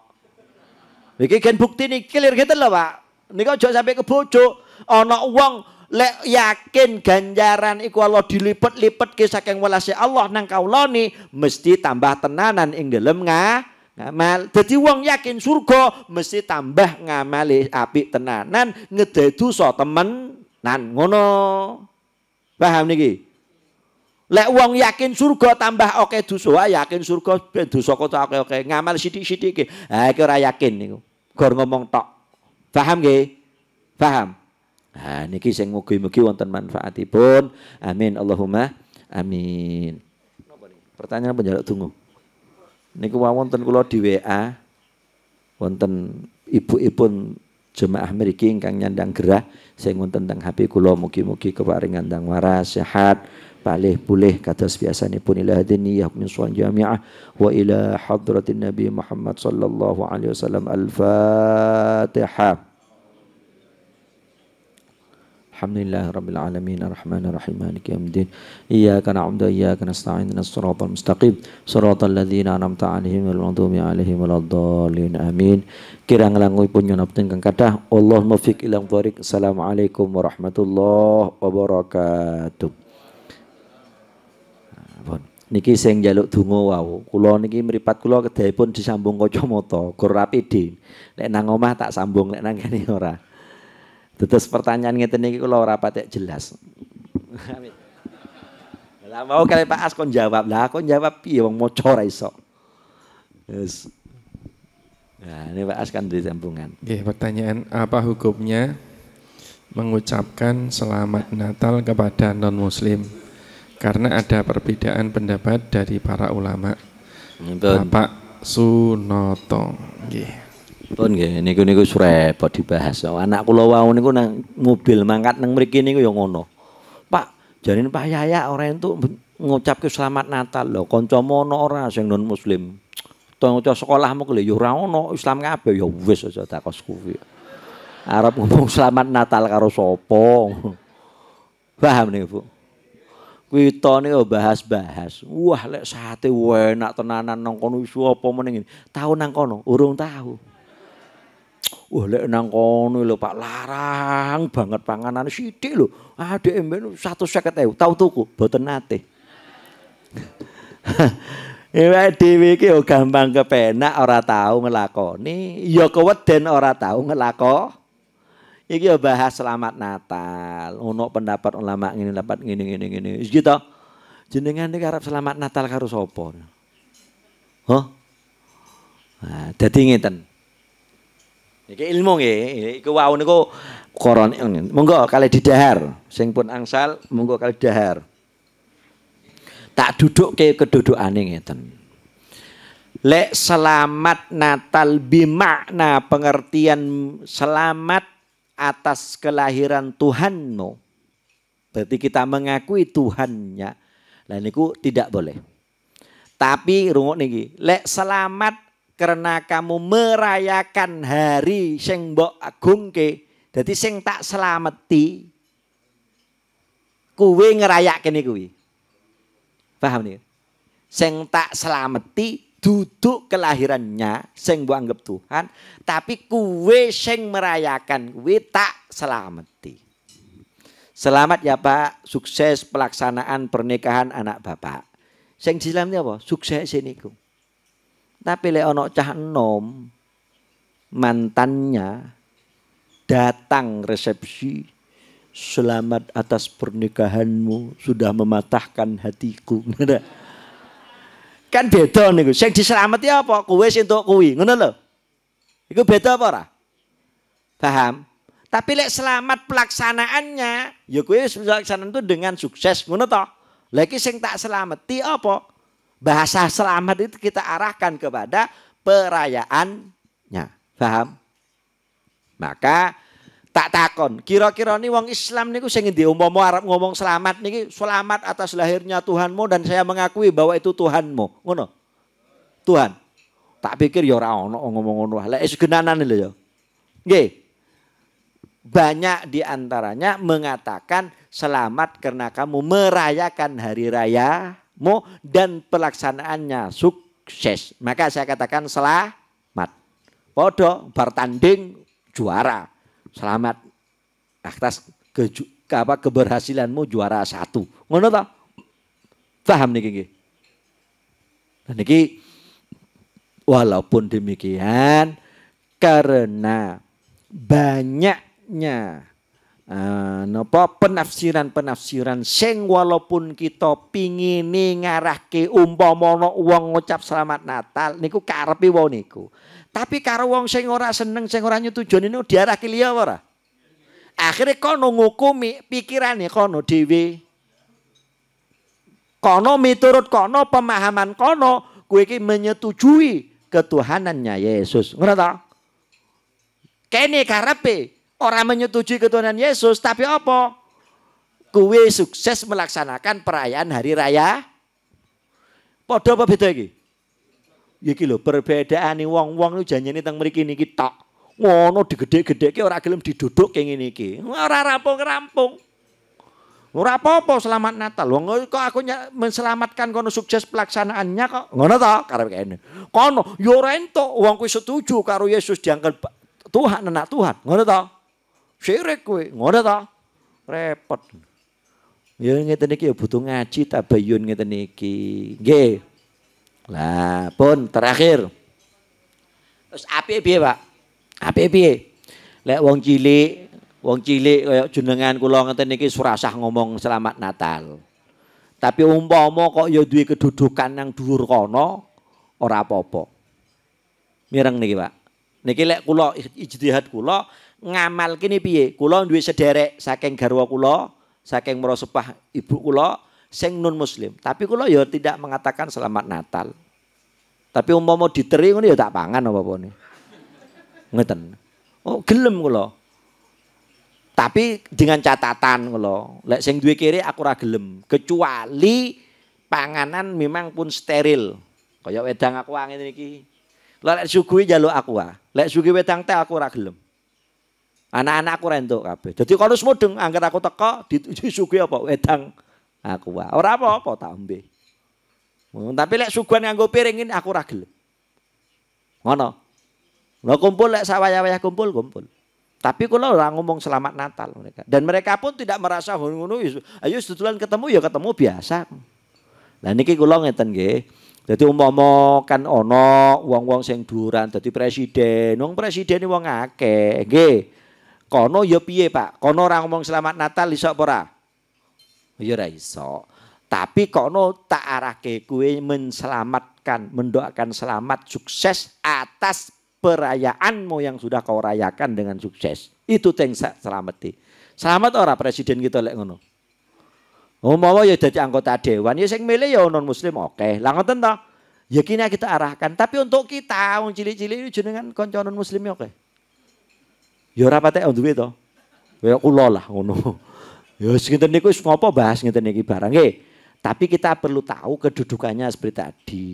Iki kan bukti nih clear gitu loh Pak. Nika aja sampai ke bojo, Ana wong lek yakin ganjaran iku Allah dilipet-lipet ke saking welase Allah nang kaulani mesti tambah tenanan ing dalem ngah ngamal. Jadi wong yakin surga mesti tambah ngamali api tenanan ngededu so temen nan ngono. Paham niki? Lek wong yakin surga tambah oke dusa, ah, yakin surga dusa kok oke-oke, ngamal sithik-sithik iki. Ha ah, iki ora yakin niku. Gor ngomong tok. Paham nggih? Paham? Ha ah, niki sing mugi-mugi wonten manfaatipun. Amin Allahumma amin. Pertanyaan penjaluk tunggu niku wonten kula di WA wonten ibu ibu jemaah mriki ingkang nyandang gerah sing wonten teng HP kula mugi-mugi keparingan tang waras sehat palih pulih kados biasanipun ila hadini ya min suwan jami'ah wa ila hadratin nabi Muhammad sallallahu alaihi wasallam al-Fatihah Alhamdulillah Rabbil Alamin Ar-Rahman Ar-Rahim Maliki Yawmiddin Iyyaka na'budu wa iyyaka nasta'in Ihdinas siratal mustaqim siratal ladzina an'amta 'alaihim wal maghdubi 'alaihim waladdallin Amin Kirang langui pun nyonapten kang kathah Allah mufik ilang barik Assalamualaikum warahmatullahi wabarakatuh niki sing njaluk donga wau kula niki mripat kula kedahipun disambung kacamata gor rapi Nek nang omah tak sambung nek nang kene ora Tetes pertanyaan kita niki kalau rapat patek jelas. Lah mau kali Pak As kon jawab. Lah kon jawab piye wong maca ora iso. Yes. Nah, ini Pak As kan dari sambungan. Oke, pertanyaan apa hukumnya mengucapkan selamat Natal kepada non-muslim? Karena ada perbedaan pendapat dari para ulama. Bapak Sunoto. Nggih. Pun nggih niku niku repot dibahas. Nah, anak pulau wau niku nang mobil mangkat nang mriki niku yang ngono. Pak, jarine Pak Yaya itu ngucap ke selamat Natal loh. Konco mono orang sing non muslim. ngucap sekolahmu kuwi ya ora ono Islam kabeh ya wis aja takos kuwi. Arab ngomong selamat Natal karo sapa. Paham niku, Bu? kita niku bahas-bahas. Wah, lek sate enak tenanan nang kono apa meneng. Tahu nang kono? Urung tahu. Wah lek nang kono lho Pak larang banget panganan sithik lho. Adike mben 150.000 tau tuku boten nate. Iwak eh, dhewe iki yo gampang kepenak ora tau ngelakoni, ya keweden ora tau ngelako. Iki yo bahas selamat Natal. Ono pendapat ulama ngene, dapat ngene ngene ngene. Wis gitu. Jenengan iki arep selamat Natal karo sapa? Hah? Huh? Nah, dadi ngeten. Niki ilmu nggih, iku wau niku korone. Monggo kali didahar, sing pun angsal monggo kali dahar. Tak duduk ke kedudukane ngeten. Lek selamat Natal bimakna pengertian selamat atas kelahiran Tuhanmu. Berarti kita mengakui Tuhannya. Lah niku tidak boleh. Tapi rungok niki, lek selamat karena kamu merayakan hari sing mbok agungke dadi sing tak selameti kuwe ngerayakke kuwi paham nih sing tak selameti duduk kelahirannya sing mbok anggap Tuhan tapi kuwe sing merayakan kuwi tak selameti Selamat ya Pak, sukses pelaksanaan pernikahan anak Bapak. Sing ini apa? Sukses ini niku. Tapi lek ono cah enom mantannya datang resepsi selamat atas pernikahanmu sudah mematahkan hatiku kan beda niku sing diselamati apa kue sing entuk kuwi ngono lho iku beda apa ora paham tapi lek selamat pelaksanaannya ya kue pelaksanaan itu dengan sukses ngono to lagi sing tak selamati apa bahasa selamat itu kita arahkan kepada perayaannya. Paham? Maka tak takon. Kira-kira nih wong Islam niku sing ngendi umpama Arab ngomong selamat niki selamat atas lahirnya Tuhanmu dan saya mengakui bahwa itu Tuhanmu. Ngono. Tuhan. Tak pikir ya ora ono ngomong ngono. Lah is eh, genanan lho ya. Nggih. Banyak diantaranya mengatakan selamat karena kamu merayakan hari raya mu dan pelaksanaannya sukses. Maka saya katakan selamat. Podo bertanding juara. Selamat atas ke, ke apa keberhasilanmu juara satu. Ngono ta? Paham niki nggih. Dan niki walaupun demikian karena banyaknya Eh, no penafsiran-penafsiran sing walaupun kita pingin ngarahke umpama uang wong ngucap selamat natal niku karepe wau niku. Tapi karo wong sing ora seneng, sing ora nyetujoni niku diarahke liya ora? akhirnya kono ngukumi pikirane kono dewi Kono miturut kono pemahaman kono kowe menyetujui ketuhanannya Yesus. Ngono ta? Kene karepe Orang menyetujui ketuhanan Yesus, tapi apa? Kue sukses melaksanakan perayaan hari raya. Podo apa beda lagi? Ya iki lho nih wong-wong lu janjene teng mriki niki tok. Ngono gede ki orang gelem diduduk kayak gini ki. Orang rampung-rampung. Ora apa-apa selamat Natal. Wong kok aku selamatkan kono sukses pelaksanaannya kok. Ngono ta karep kene. Kono Yorento ya ora wong kuwi setuju karo Yesus diangkat Tuhan anak Tuhan. Ngono ta? Syirik kowe, ngono ta? Repot. Ya ngeten iki ya butuh ngaji tabayun ngeten iki. Nggih. Lah, pun terakhir. Terus api piye, Pak? Api piye? Lek wong cilik, wong cilik kaya jenengan kula ngeten iki surasah ngomong selamat Natal. Tapi umpama kok ya duwe kedudukan nang dhuwur kono ora apa-apa. Mireng niki, Pak. Niki lek kula ijtihad kula ngamal kini piye kula duit sederek saking garwa kula saking merosepah ibu kula sing non muslim tapi kula ya tidak mengatakan selamat natal tapi umpama diteri ngono ya tak pangan apa nih ngeten oh gelem kula tapi dengan catatan kula lek sing duwe kiri aku ora gelem kecuali panganan memang pun steril kaya wedang aku angin ki lek sugui jaluk aku ah. lek sugui wedang teh aku ora gelem Anak-anakku rentuk kabeh. kalau semua mudeng angger aku teko dituju sugih apa wedang aku wae. Ora apa-apa tak embe. Hmm, tapi lek suguhan nganggo piring ini aku ragil. gelem. Ngono. Lah kumpul lek sawaya-wayah kumpul kumpul. Tapi kalau orang ngomong selamat Natal mereka dan mereka pun tidak merasa oh, ngono ayo setulan ketemu ya ketemu biasa. Lah niki kula ngeten nggih. Jadi umpama kan ono uang-uang sing duran dadi presiden, wong presiden wong akeh, nggih. Kono ya piye, Pak? Kono orang ngomong selamat Natal iso pora? yo Ya ora iso. Tapi kono tak ke kue menselamatkan, mendoakan selamat sukses atas perayaanmu yang sudah kau rayakan dengan sukses. Itu tengsa selamati. Selamat orang presiden kita lek ngono. Umawa oh, ya jadi anggota dewan, ya sing milih ya non muslim oke. Okay. Lah Ya kini kita arahkan, tapi untuk kita wong cilik itu jenengan konconon non muslim ya, oke. Okay. Ya ora patek oh, duwe to. Kaya kula lah ngono. Ya wis ngenten niku wis ngopo bahas ngenten iki barang nggih. Tapi kita perlu tahu kedudukannya seperti tadi.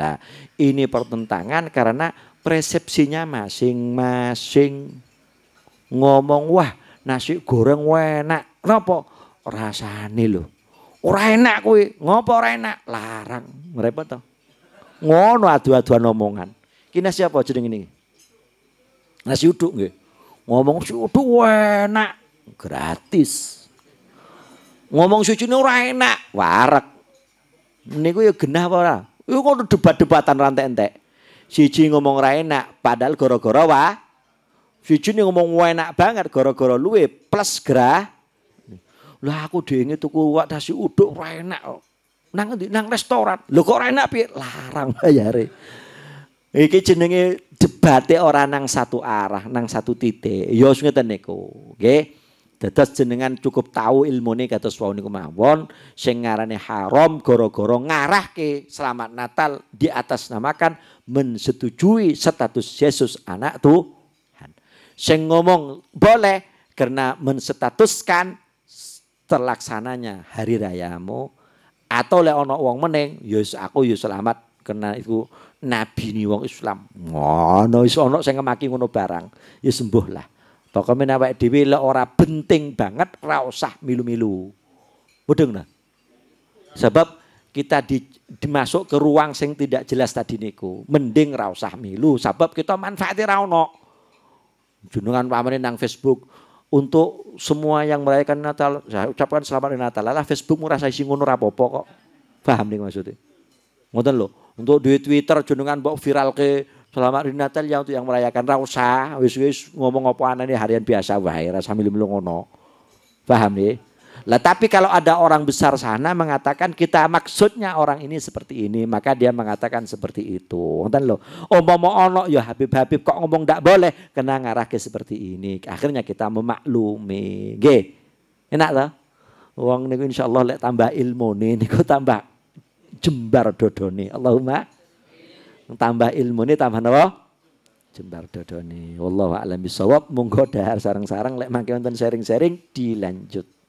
Nah, ini pertentangan karena persepsinya masing-masing ngomong wah nasi goreng enak. ngopo Rasane lho. Ora enak kuwi. Ngopo ora enak? Larang. Repot to. Ngono adu-aduan omongan. Kini siapa jeneng ini? Nasi uduk nggih. Ngomong uduk enak, gratis. Ngomong ini ora enak, warak. Niku ya genah apa ora? Iku kok debat-debatan rantai entek. Siji ngomong ora enak, padahal gara-gara wah. Siji ngomong enak banget gara-gara luwe plus gerah. Lah aku dhewe tuku wak nasi uduk ora enak kok. Nang nang restoran. Lho kok ora enak piye? Larang bayare. Iki jenenge debate orang nang satu arah, nang satu titik. Ya wis ngeten niku. Nggih. Dados jenengan cukup tahu ilmune kados wau niku mawon sing ngarane haram gara-gara ngarahke selamat Natal di atas namakan mensetujui status Yesus anak Tuhan. Sing ngomong boleh karena menstatuskan terlaksananya hari rayamu atau oleh ono uang meneng, yus ya aku yus ya selamat karena itu nabi ni wong Islam. Ngono iso ana sing ngemaki ngono barang, ya sembuh lah. Pokoke awake dhewe lek ora penting banget ora usah milu-milu. Mudeng nah. Sebab kita di, dimasuk ke ruang sing tidak jelas tadi niku, mending rausah usah milu sebab kita manfaati ra ono. junungan pamane nang Facebook untuk semua yang merayakan Natal, saya ucapkan selamat Natal. Lah Facebook murah saya ngono rapopo kok. Paham nih maksudnya? Ngoten lho. Untuk duit Twitter jenengan mbok viral ke selamat hari Natal ya untuk yang merayakan ra usah wis wis ngomong apa anane harian biasa wae ra sambil ngono. Paham nih? Lah tapi kalau ada orang besar sana mengatakan kita maksudnya orang ini seperti ini, maka dia mengatakan seperti itu. Ngoten lho. Umpama ono ya Habib-habib kok ngomong ndak boleh, kena ngarah ke seperti ini. Akhirnya kita memaklumi. Nggih. Enak uang Wong insya Allah lek tambah ilmu nih, niku tambah jembar dodoni. Allahumma tambah ini tambah napa? Jembar dodoni. Wallahu a'lam bisawab. Monggo dahar sarang-sarang lek mangke wonten sharing-sharing dilanjut.